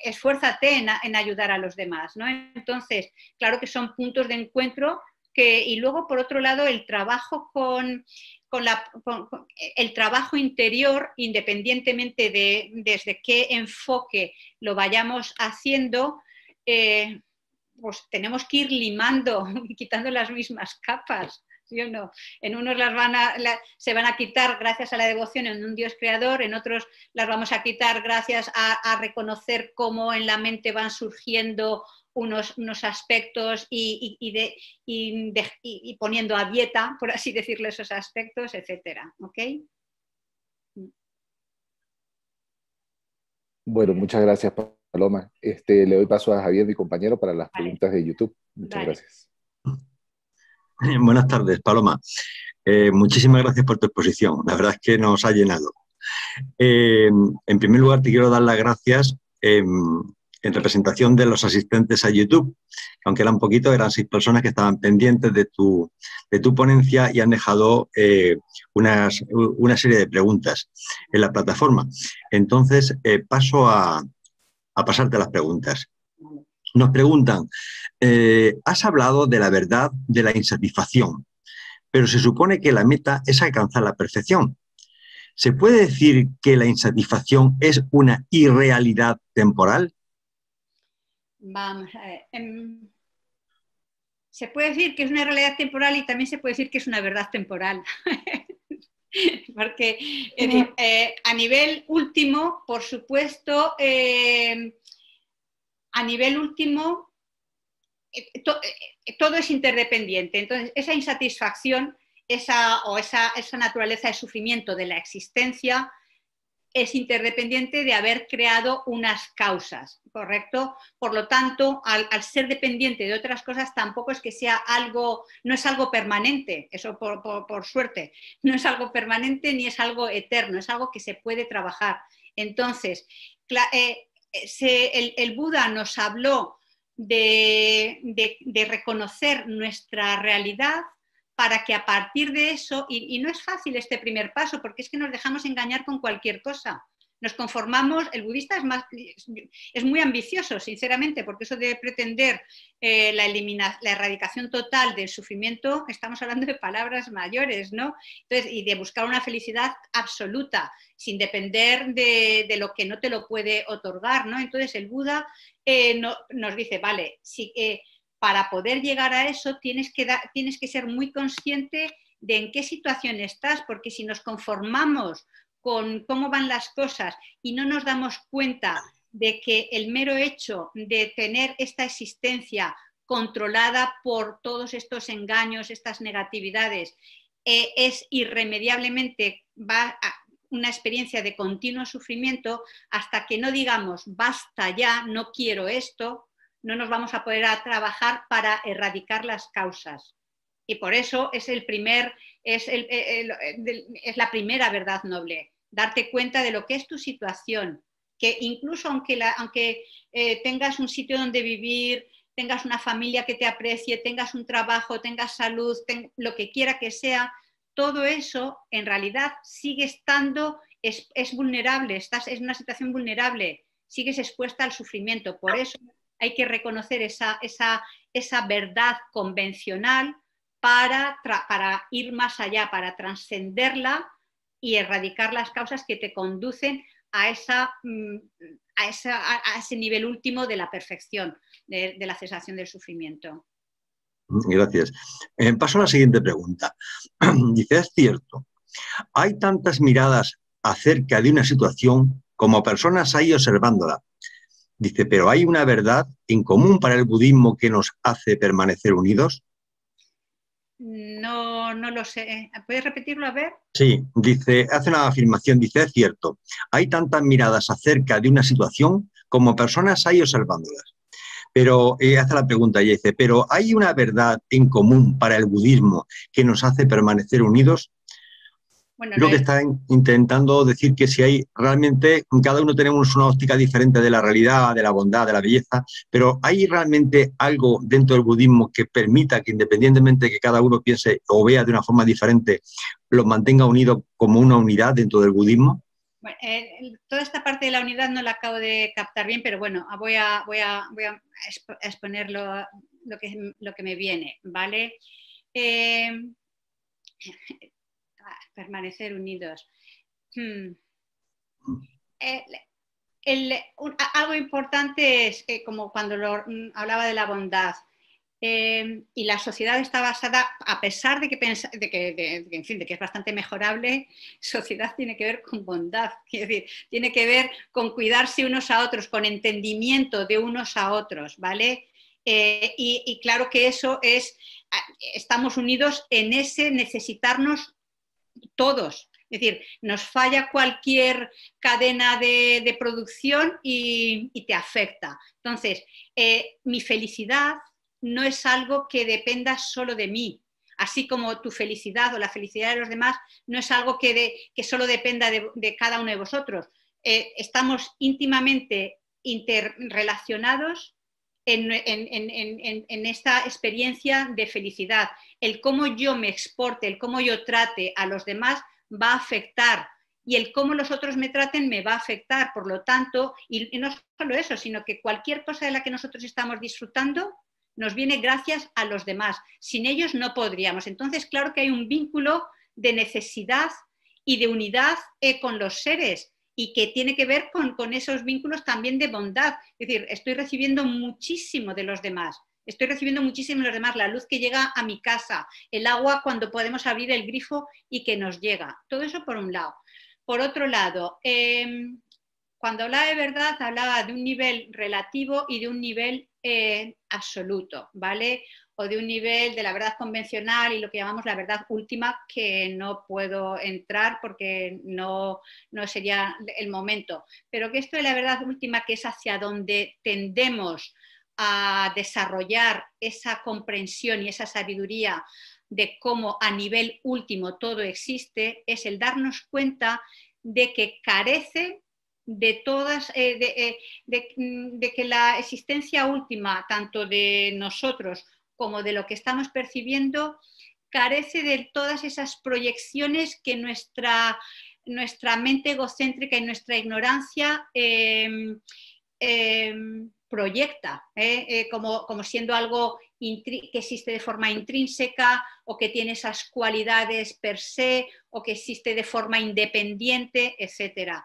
esfuérzate en, en, ayudar a los demás, ¿no? Entonces, claro que son puntos de encuentro que, y luego, por otro lado, el trabajo con, el trabajo interior, independientemente de desde qué enfoque lo vayamos haciendo, eh, pues tenemos que ir limando, y quitando las mismas capas. ¿Sí o no? En unos las van se van a quitar gracias a la devoción en un Dios creador, en otros las vamos a quitar gracias a, a reconocer cómo en la mente van surgiendo unos, aspectos y, y, poniendo a dieta, por así decirlo, esos aspectos, etc. ¿okay? Bueno, muchas gracias, Paloma. Este, le doy paso a Javier, mi compañero, para las preguntas de YouTube. Muchas gracias. Eh, buenas tardes, Paloma. Eh, muchísimas gracias por tu exposición. La verdad es que nos ha llenado. Eh, en primer lugar, te quiero dar las gracias em, en representación de los asistentes a YouTube, aunque eran poquitos, eran seis personas que estaban pendientes de tu, ponencia y han dejado eh, una serie de preguntas en la plataforma. Entonces, eh, paso a, a, pasarte las preguntas. Nos preguntan, eh, has hablado de la verdad de la insatisfacción, pero se supone que la meta es alcanzar la perfección. ¿Se puede decir que la insatisfacción es una irrealidad temporal? Em, se puede decir que es una realidad temporal y también se puede decir que es una verdad temporal. Porque eh, eh, a nivel último, por supuesto, em, a nivel último, eh, todo es interdependiente. Entonces, esa insatisfacción o esa naturaleza de sufrimiento de la existencia es interdependiente de haber creado unas causas, ¿correcto? Por lo tanto, al, ser dependiente de otras cosas, tampoco es que sea algo, no es algo permanente, eso por, suerte, no es algo permanente ni es algo eterno, es algo que se puede trabajar. Entonces, eh, eh, el, Buda nos habló de reconocer nuestra realidad para que a partir de eso, y, no es fácil este primer paso, porque es que nos dejamos engañar con cualquier cosa. Nos conformamos, el budista es, más, es muy ambicioso, sinceramente, porque eso de pretender eh, la, la erradicación total del sufrimiento, estamos hablando de palabras mayores, ¿no? Entonces, y de buscar una felicidad absoluta, sin depender de, lo que no te lo puede otorgar, ¿no? Entonces, el Buda eh, nos dice, vale, si... Eh, para poder llegar a eso tienes que, ser muy consciente de en qué situación estás, porque si nos conformamos con cómo van las cosas y no nos damos cuenta de que el mero hecho de tener esta existencia controlada por todos estos engaños, estas negatividades, eh, es irremediablemente una experiencia de continuo sufrimiento hasta que no digamos basta ya, no quiero esto, no nos vamos a poder a trabajar para erradicar las causas. Y por eso es, el primer, es, el, eh, eh, es la primera verdad noble, darte cuenta de lo que es tu situación, que incluso aunque, la, aunque eh, tengas un sitio donde vivir, tengas una familia que te aprecie, tengas un trabajo, tengas salud, lo que quiera que sea, todo eso en realidad sigue estando, es, vulnerable, estás en es una situación vulnerable, sigues expuesta al sufrimiento. Por eso hay que reconocer esa, verdad convencional para, ir más allá, para trascenderla y erradicar las causas que te conducen a, esa, mm, a, ese nivel último de la perfección, de, la cesación del sufrimiento. Mm, gracias. Eh, paso a la siguiente pregunta. Dice, es cierto, hay tantas miradas acerca de una situación como personas ahí observándola, Dice, pero ¿hay una verdad en común para el budismo que nos hace permanecer unidos? No, no lo sé. Eh. ¿Puedes repetirlo a ver? Sí, dice, hace una afirmación, dice, es cierto, hay tantas miradas acerca de una situación como personas hay observándolas. Pero eh, hace la pregunta y dice, pero ¿hay una verdad en común para el budismo que nos hace permanecer unidos? Lo que está intentando decir que si hay realmente, cada uno tenemos una óptica diferente de la realidad, de la bondad, de la belleza, pero ¿hay realmente algo dentro del budismo que permita que independientemente de que cada uno piense o vea de una forma diferente, los mantenga unidos como una unidad dentro del budismo? Eh, toda esta parte de la unidad no la acabo de captar bien, pero bueno, voy a, voy a, a exponer lo, lo, que, lo que me viene, ¿vale? Eh, permanecer unidos. Hmm. Mm. Eh, algo importante es que, como cuando lo, mm, hablaba de la bondad, em, y la sociedad está basada, a pesar de que, que, en fin, de que es bastante mejorable, sociedad tiene que ver con bondad, decir, tiene que ver con cuidarse unos a otros, con entendimiento de unos a otros, ¿vale? Eh, y, claro que eso es, estamos unidos en ese necesitarnos todos. Es decir, nos falla cualquier cadena de, producción y, te afecta. Entonces, eh, mi felicidad no es algo que dependa solo de mí, así como tu felicidad o la felicidad de los demás no es algo que, solo dependa de, cada uno de vosotros. Eh, estamos íntimamente interrelacionados en, esta experiencia de felicidad. El cómo yo me exporte, el cómo yo trate a los demás va a afectar y el cómo los otros me traten me va a afectar. Por lo tanto, y, no solo eso, sino que cualquier cosa de la que nosotros estamos disfrutando nos viene gracias a los demás. Sin ellos no podríamos. Entonces, claro que hay un vínculo de necesidad y de unidad eh, con los seres y que tiene que ver con, esos vínculos también de bondad. Es decir, estoy recibiendo muchísimo de los demás. Estoy recibiendo muchísimo de los demás, la luz que llega a mi casa, el agua cuando podemos abrir el grifo y que nos llega. Todo eso por un lado. Por otro lado, em, cuando hablaba de verdad, hablaba de un nivel relativo y de un nivel eh, absoluto, ¿vale? o de un nivel de la verdad convencional y lo que llamamos la verdad última que no puedo entrar porque no, sería el momento. Pero que esto de la verdad última, que es hacia donde tendemos a desarrollar esa comprensión y esa sabiduría de cómo a nivel último todo existe, es el darnos cuenta de que carece de todas, eh, eh, mm, de, que la existencia última, tanto de nosotros como de lo que estamos percibiendo, carece de todas esas proyecciones que nuestra, nuestra mente egocéntrica y nuestra ignorancia em, em, proyecta, ¿eh? Eh, como, siendo algo que existe de forma intrínseca o que tiene esas cualidades per se o que existe de forma independiente, etc.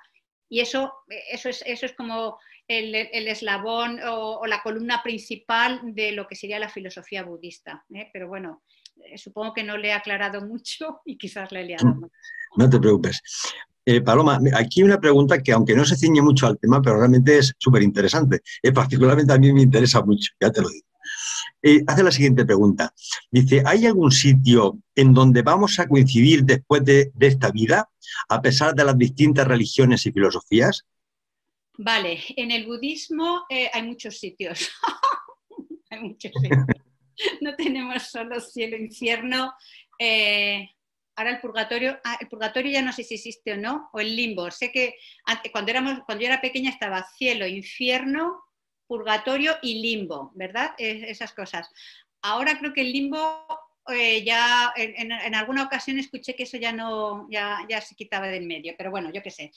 Y eso, eso, eso es como el, eslabón o, la columna principal de lo que sería la filosofía budista. ¿eh? Pero bueno, eh, supongo que no le he aclarado mucho y quizás le he liado más. No te preocupes. Eh, Paloma, aquí una pregunta que aunque no se ciñe mucho al tema, pero realmente es súper interesante. particularmente a mí me interesa mucho, ya te lo digo. hace la siguiente pregunta. Dice, ¿hay algún sitio en donde vamos a coincidir después de, esta vida, a pesar de las distintas religiones y filosofías? Vale, en el budismo eh, hay muchos sitios. No tenemos solo cielo, infierno. Eh, ahora el purgatorio, ah, el purgatorio ya no sé si existe o no, o el limbo. Sé que cuando, yo era pequeña estaba cielo, infierno, purgatorio y limbo, ¿verdad? esas cosas. Ahora creo que el limbo eh, ya en, alguna ocasión escuché que eso ya no ya, ya se quitaba del medio, pero bueno, yo qué sé.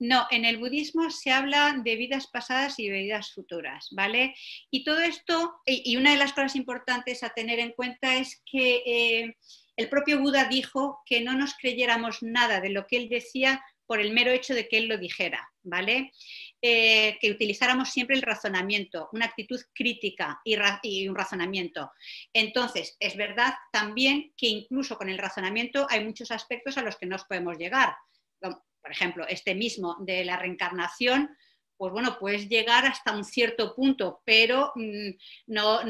No, en el budismo se habla de vidas pasadas y vidas futuras, ¿vale? Y todo esto, y una de las cosas importantes a tener en cuenta es que eh, el propio Buda dijo que no nos creyéramos nada de lo que él decía por el mero hecho de que él lo dijera, ¿vale? Eh, que utilizáramos siempre el razonamiento, una actitud crítica y, y un razonamiento. Entonces, es verdad también que incluso con el razonamiento hay muchos aspectos a los que no podemos llegar por ejemplo, este mismo de la reencarnación, pues bueno, puedes llegar hasta un cierto punto, pero mm, no,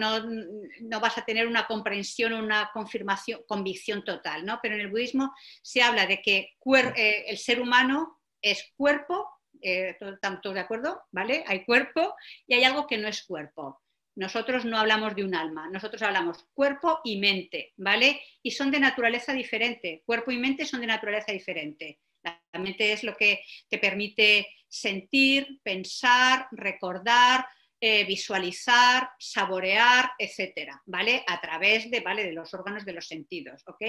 vas a tener una comprensión, una confirmación, convicción total, ¿no? Pero en el budismo se habla de que eh, el ser humano es cuerpo, eh, ¿todos de acuerdo? ¿Vale? Hay cuerpo y hay algo que no es cuerpo. Nosotros no hablamos de un alma, nosotros hablamos cuerpo y mente, ¿vale? Y son de naturaleza diferente, cuerpo y mente son de naturaleza diferente. La mente es lo que te permite sentir, pensar, recordar, eh, visualizar, saborear, etcétera, ¿vale? A través de, ¿vale? de los órganos de los sentidos, ¿ok?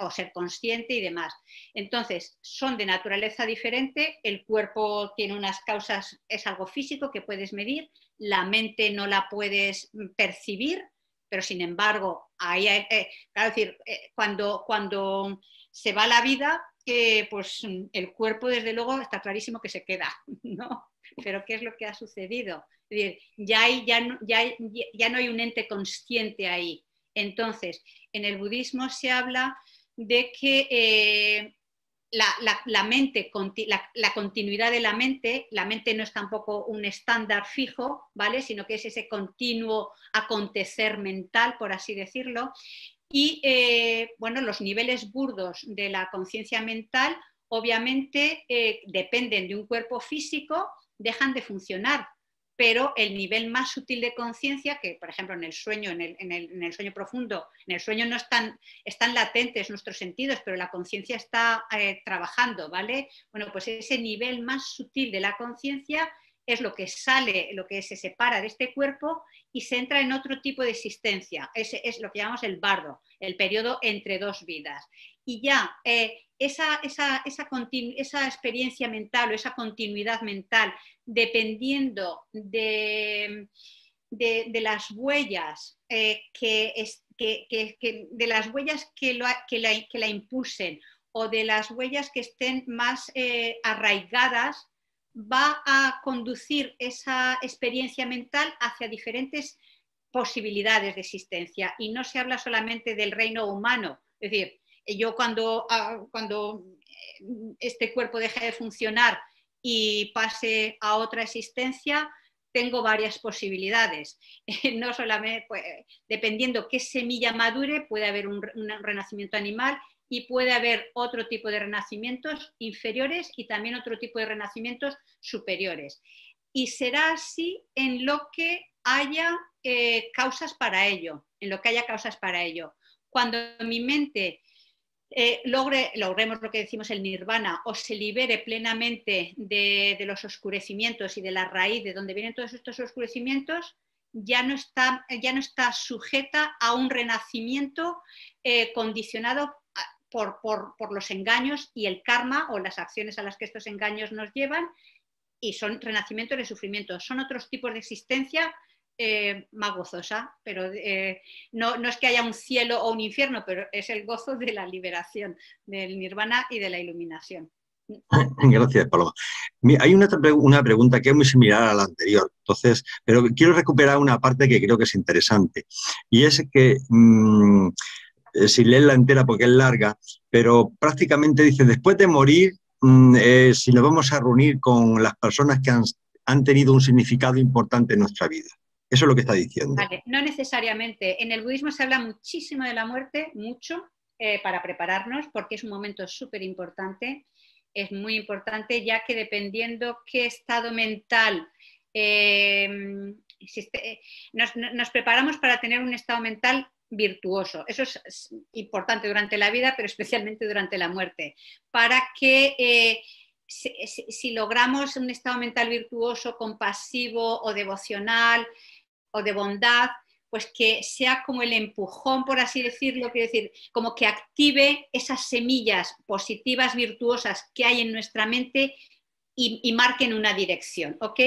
o ser consciente y demás. Entonces, son de naturaleza diferente, el cuerpo tiene unas causas, es algo físico que puedes medir, la mente no la puedes mm, percibir, pero sin embargo, ahí, eh, decir, eh, cuando, cuando se va la vida, pues, mm, el cuerpo, desde luego, está clarísimo que se queda, ¿no? Pero ¿qué es lo que ha sucedido? ya, ya, no, hay un ente consciente ahí. Entonces, en el budismo se habla de que eh, la, mente, la, continuidad de la mente, la mente no es tampoco un estándar fijo, ¿vale? Sino que es ese continuo acontecer mental, por así decirlo, y eh, bueno, los niveles burdos de la conciencia mental obviamente eh, dependen de un cuerpo físico, dejan de funcionar, pero el nivel más sutil de conciencia, que por ejemplo en el sueño, en el, sueño profundo, en el sueño no están, están latentes nuestros sentidos, pero la conciencia está eh, trabajando, ¿vale? Bueno, pues ese nivel más sutil de la conciencia es lo que sale, lo que se separa de este cuerpo y se entra en otro tipo de existencia. Ese es lo que llamamos el bardo, el periodo entre dos vidas. Y ya eh, esa, experiencia mental o esa continuidad mental, dependiendo de, las huellas eh, que, de las huellas que, la, impulsen o de las huellas que estén más eh, arraigadas va a conducir esa experiencia mental hacia diferentes posibilidades de existencia. Y no se habla solamente del reino humano. Es decir, yo cuando, ah, eh, este cuerpo deje de funcionar y pase a otra existencia, tengo varias posibilidades. No solamente, pues, dependiendo qué semilla madure, puede haber un, renacimiento animal y puede haber otro tipo de renacimientos inferiores y también otro tipo de renacimientos superiores. Y será así en lo que haya eh, causas para ello, en lo que haya causas para ello. Cuando mi mente eh, logre, logremos lo que decimos el nirvana o se libere plenamente de, los oscurecimientos y de la raíz de donde vienen todos estos oscurecimientos, ya no está, ya no está sujeta a un renacimiento eh, condicionado por, los engaños y el karma o las acciones a las que estos engaños nos llevan, y son renacimiento de sufrimiento. Son otros tipos de existencia eh, más gozosa, pero eh, no, es que haya un cielo o un infierno, pero es el gozo de la liberación, del nirvana y de la iluminación. Gracias, Paloma. Hay una, una pregunta que es muy similar a la anterior, entonces, pero quiero recuperar una parte que creo que es interesante, y es que mm, eh, si lees la entera porque es larga, pero prácticamente dice, después de morir, mm, eh, si nos vamos a reunir con las personas que han, tenido un significado importante en nuestra vida. Eso es lo que está diciendo. Vale, no necesariamente. En el budismo se habla muchísimo de la muerte, mucho, eh, para prepararnos, porque es un momento súper importante. Es muy importante, ya que dependiendo qué estado mental este, nos, nos preparamos para tener un estado mental virtuoso. Eso es importante durante la vida, pero especialmente durante la muerte, para que eh, si, logramos un estado mental virtuoso, compasivo o devocional o de bondad, pues que sea como el empujón, por así decirlo, quiero decir, como que active esas semillas positivas, virtuosas que hay en nuestra mente y, y, marquen una dirección, ¿ok?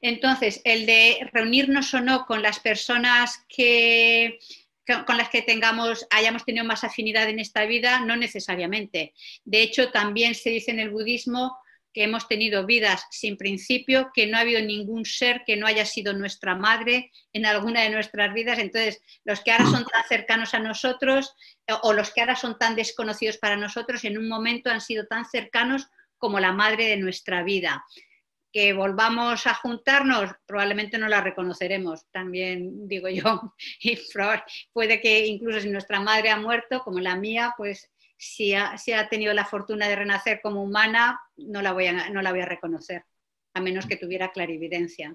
Entonces, el de reunirnos o no con las personas que con las que tengamos, hayamos tenido más afinidad en esta vida, no necesariamente. De hecho, también se dice en el budismo que hemos tenido vidas sin principio, que no ha habido ningún ser que no haya sido nuestra madre en alguna de nuestras vidas. Entonces, los que ahora son tan cercanos a nosotros eh, o los que ahora son tan desconocidos para nosotros, en un momento han sido tan cercanos como la madre de nuestra vida que volvamos a juntarnos, probablemente no la reconoceremos, también digo yo. Y puede que incluso si nuestra madre ha muerto, como la mía, pues si ha, si ha tenido la fortuna de renacer como humana, no la, voy a, no la voy a reconocer, a menos que tuviera clarividencia.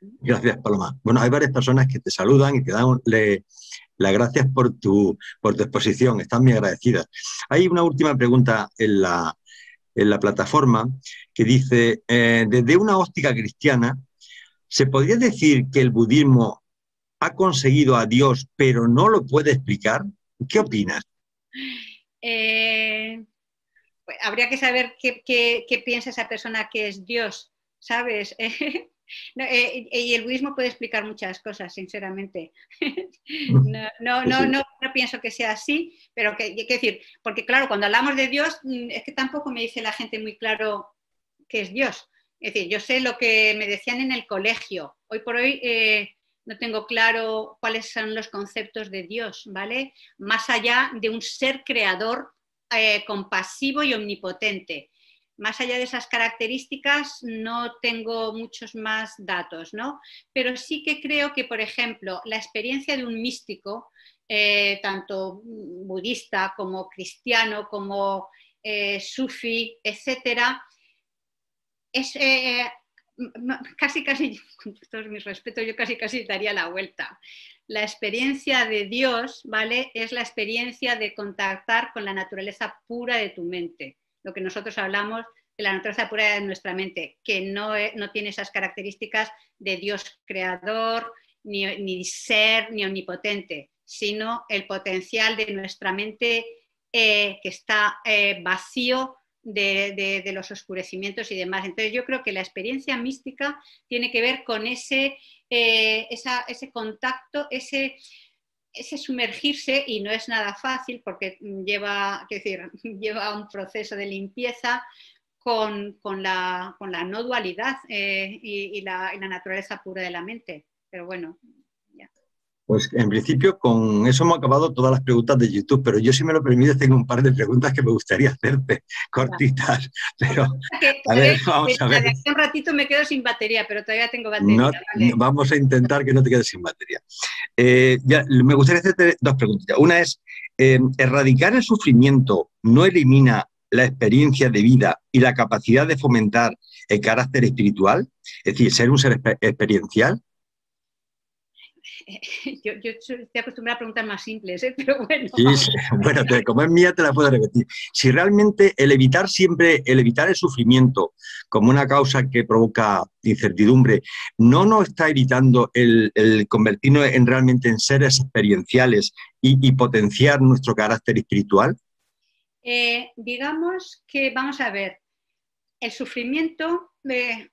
Gracias, Paloma. Bueno, hay varias personas que te saludan y te dan las gracias por tu, por tu exposición. Están muy agradecidas. Hay una última pregunta en la, en la plataforma, que dice, eh, desde una óptica cristiana, ¿se podría decir que el budismo ha conseguido a Dios pero no lo puede explicar? ¿Qué opinas? Eh, pues, habría que saber qué, piensa esa persona que es Dios, ¿sabes? Eh, y el budismo puede explicar muchas cosas, sinceramente. no, no, no, pienso que sea así, pero que, hay que decir, porque claro, cuando hablamos de Dios, mm, es que tampoco me dice la gente muy claro qué es Dios. Es decir, yo sé lo que me decían en el colegio. Hoy por hoy eh, no tengo claro cuáles son los conceptos de Dios, ¿vale? Más allá de un ser creador eh, compasivo y omnipotente. Más allá de esas características no tengo muchos más datos, ¿no? Pero sí que creo que, por ejemplo, la experiencia de un místico, eh, tanto budista como cristiano, como eh, sufi, etcétera, es eh, casi casi, con todos mis respetos, yo casi casi daría la vuelta. La experiencia de Dios, ¿vale? Es la experiencia de contactar con la naturaleza pura de tu mente lo que nosotros hablamos de la naturaleza pura de nuestra mente, que no, e, no tiene esas características de Dios creador, ni, ser, ni omnipotente, sino el potencial de nuestra mente eh, que está eh, vacío de, los oscurecimientos y demás. Entonces yo creo que la experiencia mística tiene que ver con ese, eh, ese contacto, ese ese sumergirse y no es nada fácil porque lleva, decir, lleva un proceso de limpieza con, con, la, con la, no dualidad eh, y, y, la, y la naturaleza pura de la mente. Pero bueno, pues en principio con eso hemos acabado todas las preguntas de YouTube, pero yo si me lo permites tengo un par de preguntas que me gustaría hacerte, cortitas, pero a ver, vamos a ver. un ratito me quedo sin batería, pero todavía tengo batería. Vamos a intentar que no te quedes sin batería. Eh, me gustaría hacerte dos preguntas. Una es, em, ¿erradicar el sufrimiento no elimina la experiencia de vida y la capacidad de fomentar el carácter espiritual? Es decir, ser un ser experiencial. yo, estoy acostumbrada a preguntas más simples, ¿eh? pero bueno. Sí, Bueno, como es mía, te la puedo repetir. Si realmente el evitar siempre, el evitar el sufrimiento como una causa que provoca incertidumbre, no nos está evitando el, convertirnos en realmente en seres experienciales y, potenciar nuestro carácter espiritual. Eh, digamos que, vamos a ver, el sufrimiento eh,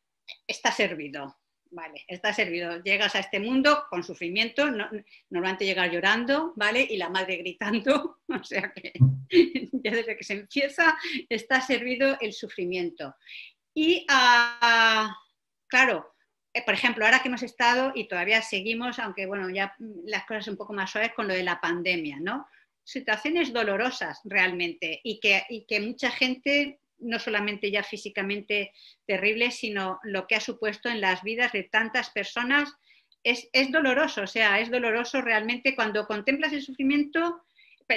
está servido vale, está servido. Llegas a este mundo con sufrimiento, no, normalmente llegas llorando, ¿vale? Y la madre gritando, o sea que ya desde que se empieza está servido el sufrimiento. Y ah, claro, eh, por ejemplo, ahora que hemos estado y todavía seguimos, aunque bueno, ya las cosas son un poco más suaves con lo de la pandemia, ¿no? Situaciones dolorosas realmente y que, y que mucha gente no solamente ya físicamente terrible, sino lo que ha supuesto en las vidas de tantas personas. Es, doloroso, o sea, es doloroso realmente cuando contemplas el sufrimiento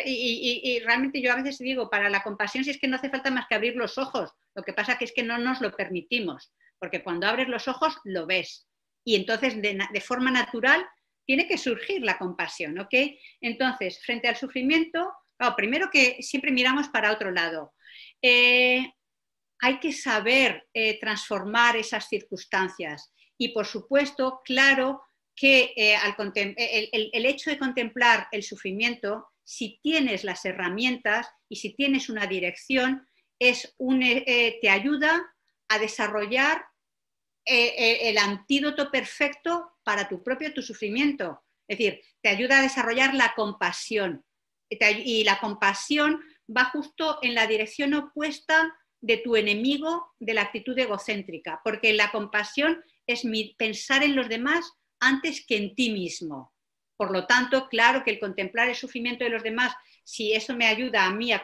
y, realmente yo a veces digo, para la compasión si es que no hace falta más que abrir los ojos, lo que pasa que es que no nos lo permitimos, porque cuando abres los ojos lo ves y entonces de, forma natural tiene que surgir la compasión, ¿ok? Entonces, frente al sufrimiento, primero que siempre miramos para otro lado, eh, hay que saber eh, transformar esas circunstancias. Y por supuesto, claro que eh, el, hecho de contemplar el sufrimiento, si tienes las herramientas y si tienes una dirección, es te ayuda a desarrollar el antídoto perfecto para tu propio tu sufrimiento. Es decir, te ayuda a desarrollar la compasión. Y la compasión va justo en la dirección opuesta de tu enemigo, de la actitud egocéntrica, porque la compasión es pensar en los demás antes que en ti mismo. Por lo tanto, claro que el contemplar el sufrimiento de los demás, si eso me ayuda a mí a,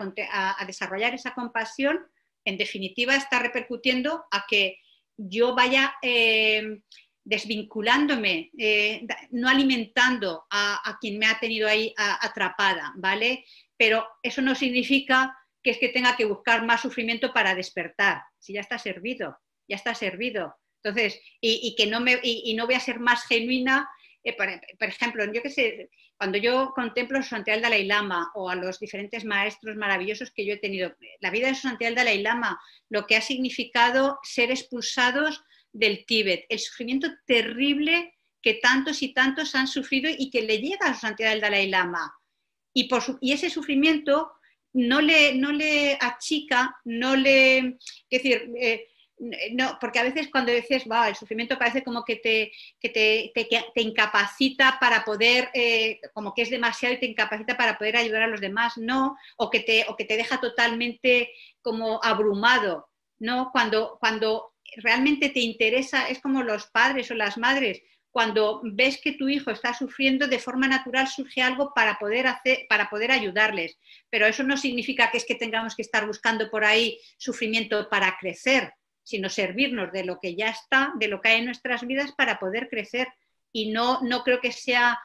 desarrollar esa compasión, en definitiva está repercutiendo a que yo vaya eh, desvinculándome, eh, no alimentando a, quien me ha tenido ahí atrapada, ¿vale? Pero eso no significa que es que tenga que buscar más sufrimiento para despertar, si ya está servido, ya está servido. Entonces, y, que no me, y, no voy a ser más genuina eh, por, ejemplo, yo que sé, cuando yo contemplo a Santiago Dalai Lama o a los diferentes maestros maravillosos que yo he tenido, la vida de Santiago Dalai Lama, lo que ha significado ser expulsados del Tíbet, el sufrimiento terrible que tantos y tantos han sufrido y que le llega a su santidad el Dalai Lama. Y, por y ese sufrimiento no le, no le achica, no le... decir, eh, no, porque a veces cuando dices, va, el sufrimiento parece como que te, que te, incapacita para poder, eh, como que es demasiado y te incapacita para poder ayudar a los demás, no, o que te, o que te deja totalmente como abrumado, no, cuando, cuando realmente te interesa, es como los padres o las madres, cuando ves que tu hijo está sufriendo, de forma natural surge algo para poder, hacer, para poder ayudarles. Pero eso no significa que es que tengamos que estar buscando por ahí sufrimiento para crecer, sino servirnos de lo que ya está, de lo que hay en nuestras vidas para poder crecer. Y no, no creo que sea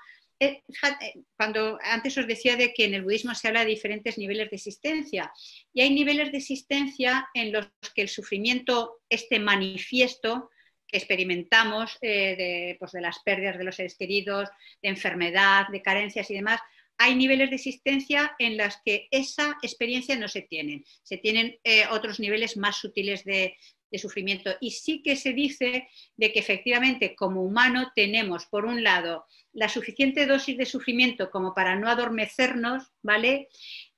eh, eh, cuando antes os decía de que en el budismo se habla de diferentes niveles de existencia y hay niveles de existencia en los que el sufrimiento este manifiesto que experimentamos eh, pues, de, las pérdidas de los seres queridos, de enfermedad, de carencias y demás, hay niveles de existencia en las que esa experiencia no se tiene, Se tienen otros niveles más sutiles de, de sufrimiento. Y sí que se dice de que efectivamente como humano tenemos, por un lado, la suficiente dosis de sufrimiento como para no adormecernos, ¿vale?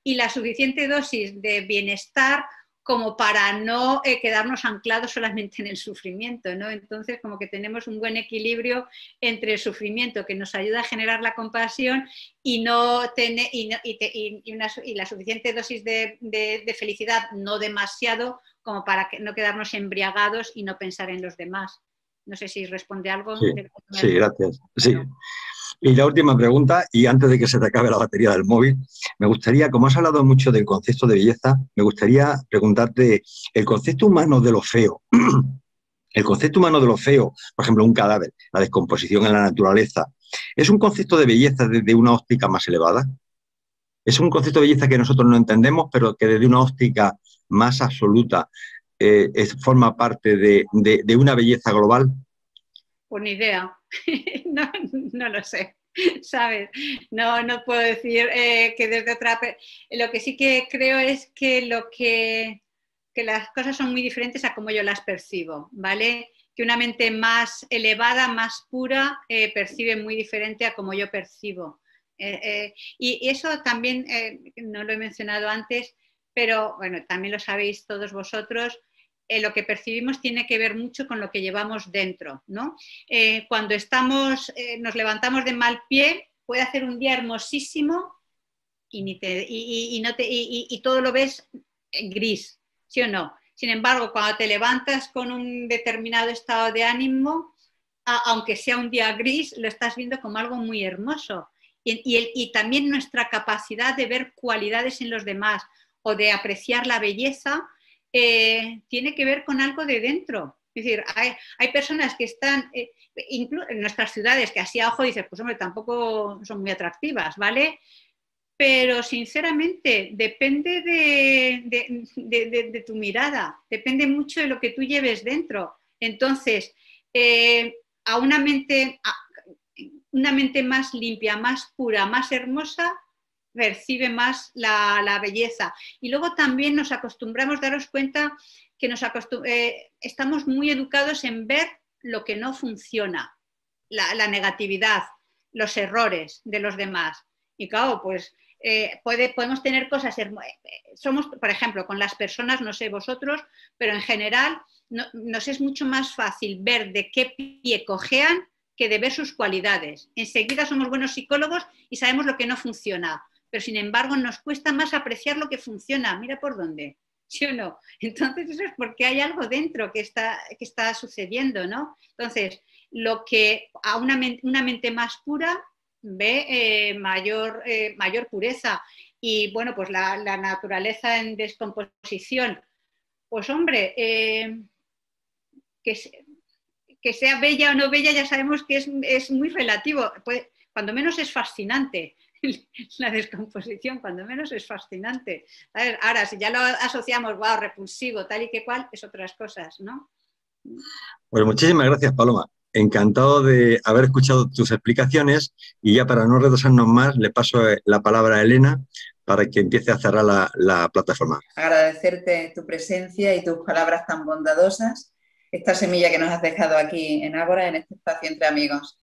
Y la suficiente dosis de bienestar como para no eh, quedarnos anclados solamente en el sufrimiento, ¿no? Entonces, como que tenemos un buen equilibrio entre el sufrimiento que nos ayuda a generar la compasión y, no, tener, y, la suficiente dosis de felicidad, no demasiado, como para no quedarnos embriagados y no pensar en los demás. No sé si responde algo. Sí, gracias. Y la última pregunta, y antes de que se te acabe la batería del móvil, me gustaría, como has hablado mucho del concepto de belleza, me gustaría preguntarte el concepto humano de lo feo. El concepto humano de lo feo, por ejemplo, un cadáver, la descomposición en la naturaleza, ¿es un concepto de belleza desde una óptica más elevada? ¿Es un concepto de belleza que nosotros no entendemos, pero que desde una óptica más absoluta eh, es, forma parte de, una belleza global? una idea, no, lo sé. ¿sabes? No, no puedo decir eh, que desde otra... Lo que sí que creo es que, lo que, las cosas son muy diferentes a como yo las percibo, ¿vale? Que una mente más elevada, más pura, eh, percibe muy diferente a como yo percibo. y eso también, no lo he mencionado antes, pero bueno, también lo sabéis todos vosotros, eh, lo que percibimos tiene que ver mucho con lo que llevamos dentro, ¿no? Eh, cuando estamos, eh, nos levantamos de mal pie, puede hacer un día hermosísimo y, no te, y, todo lo ves gris, ¿sí o no? Sin embargo, cuando te levantas con un determinado estado de ánimo, aunque sea un día gris, lo estás viendo como algo muy hermoso. y también nuestra capacidad de ver cualidades en los demás, o de apreciar la belleza, eh, tiene que ver con algo de dentro. Es decir, hay, personas que están, eh, en nuestras ciudades, que así a ojo dices, pues hombre, tampoco son muy atractivas, ¿vale? Pero sinceramente, depende de, tu mirada, depende mucho de lo que tú lleves dentro. Entonces, eh, a una mente, a una mente más limpia, más pura, más hermosa, percibe más la, belleza. Y luego también nos acostumbramos, a daros cuenta que nos eh, estamos muy educados en ver lo que no funciona, la, negatividad, los errores de los demás. Y claro, pues eh, puede, podemos tener cosas, eh, somos, por ejemplo, con las personas, no sé vosotros, pero en general nos es mucho más fácil ver de qué pie cojean que de ver sus cualidades. Enseguida somos buenos psicólogos y sabemos lo que no funciona pero sin embargo nos cuesta más apreciar lo que funciona. Mira por dónde, ¿sí o no? Entonces eso es porque hay algo dentro que está, que está sucediendo, ¿no? Entonces, lo que a una, mente más pura ve eh, mayor, eh, mayor pureza y bueno, pues la, naturaleza en descomposición. Pues hombre, eh, que, sea bella o no bella ya sabemos que es, muy relativo, cuando menos es fascinante, la descomposición, cuando menos es fascinante. Ahora, si ya lo asociamos, wow, repulsivo, tal y que cual, es otras cosas, ¿no? Pues muchísimas gracias, Paloma. Encantado de haber escuchado tus explicaciones y ya para no retrasarnos más, le paso eh, la palabra a Elena para que empiece a cerrar la, la plataforma. Agradecerte tu presencia y tus palabras tan bondadosas, esta semilla que nos has dejado aquí en Ágora, en este espacio entre amigos.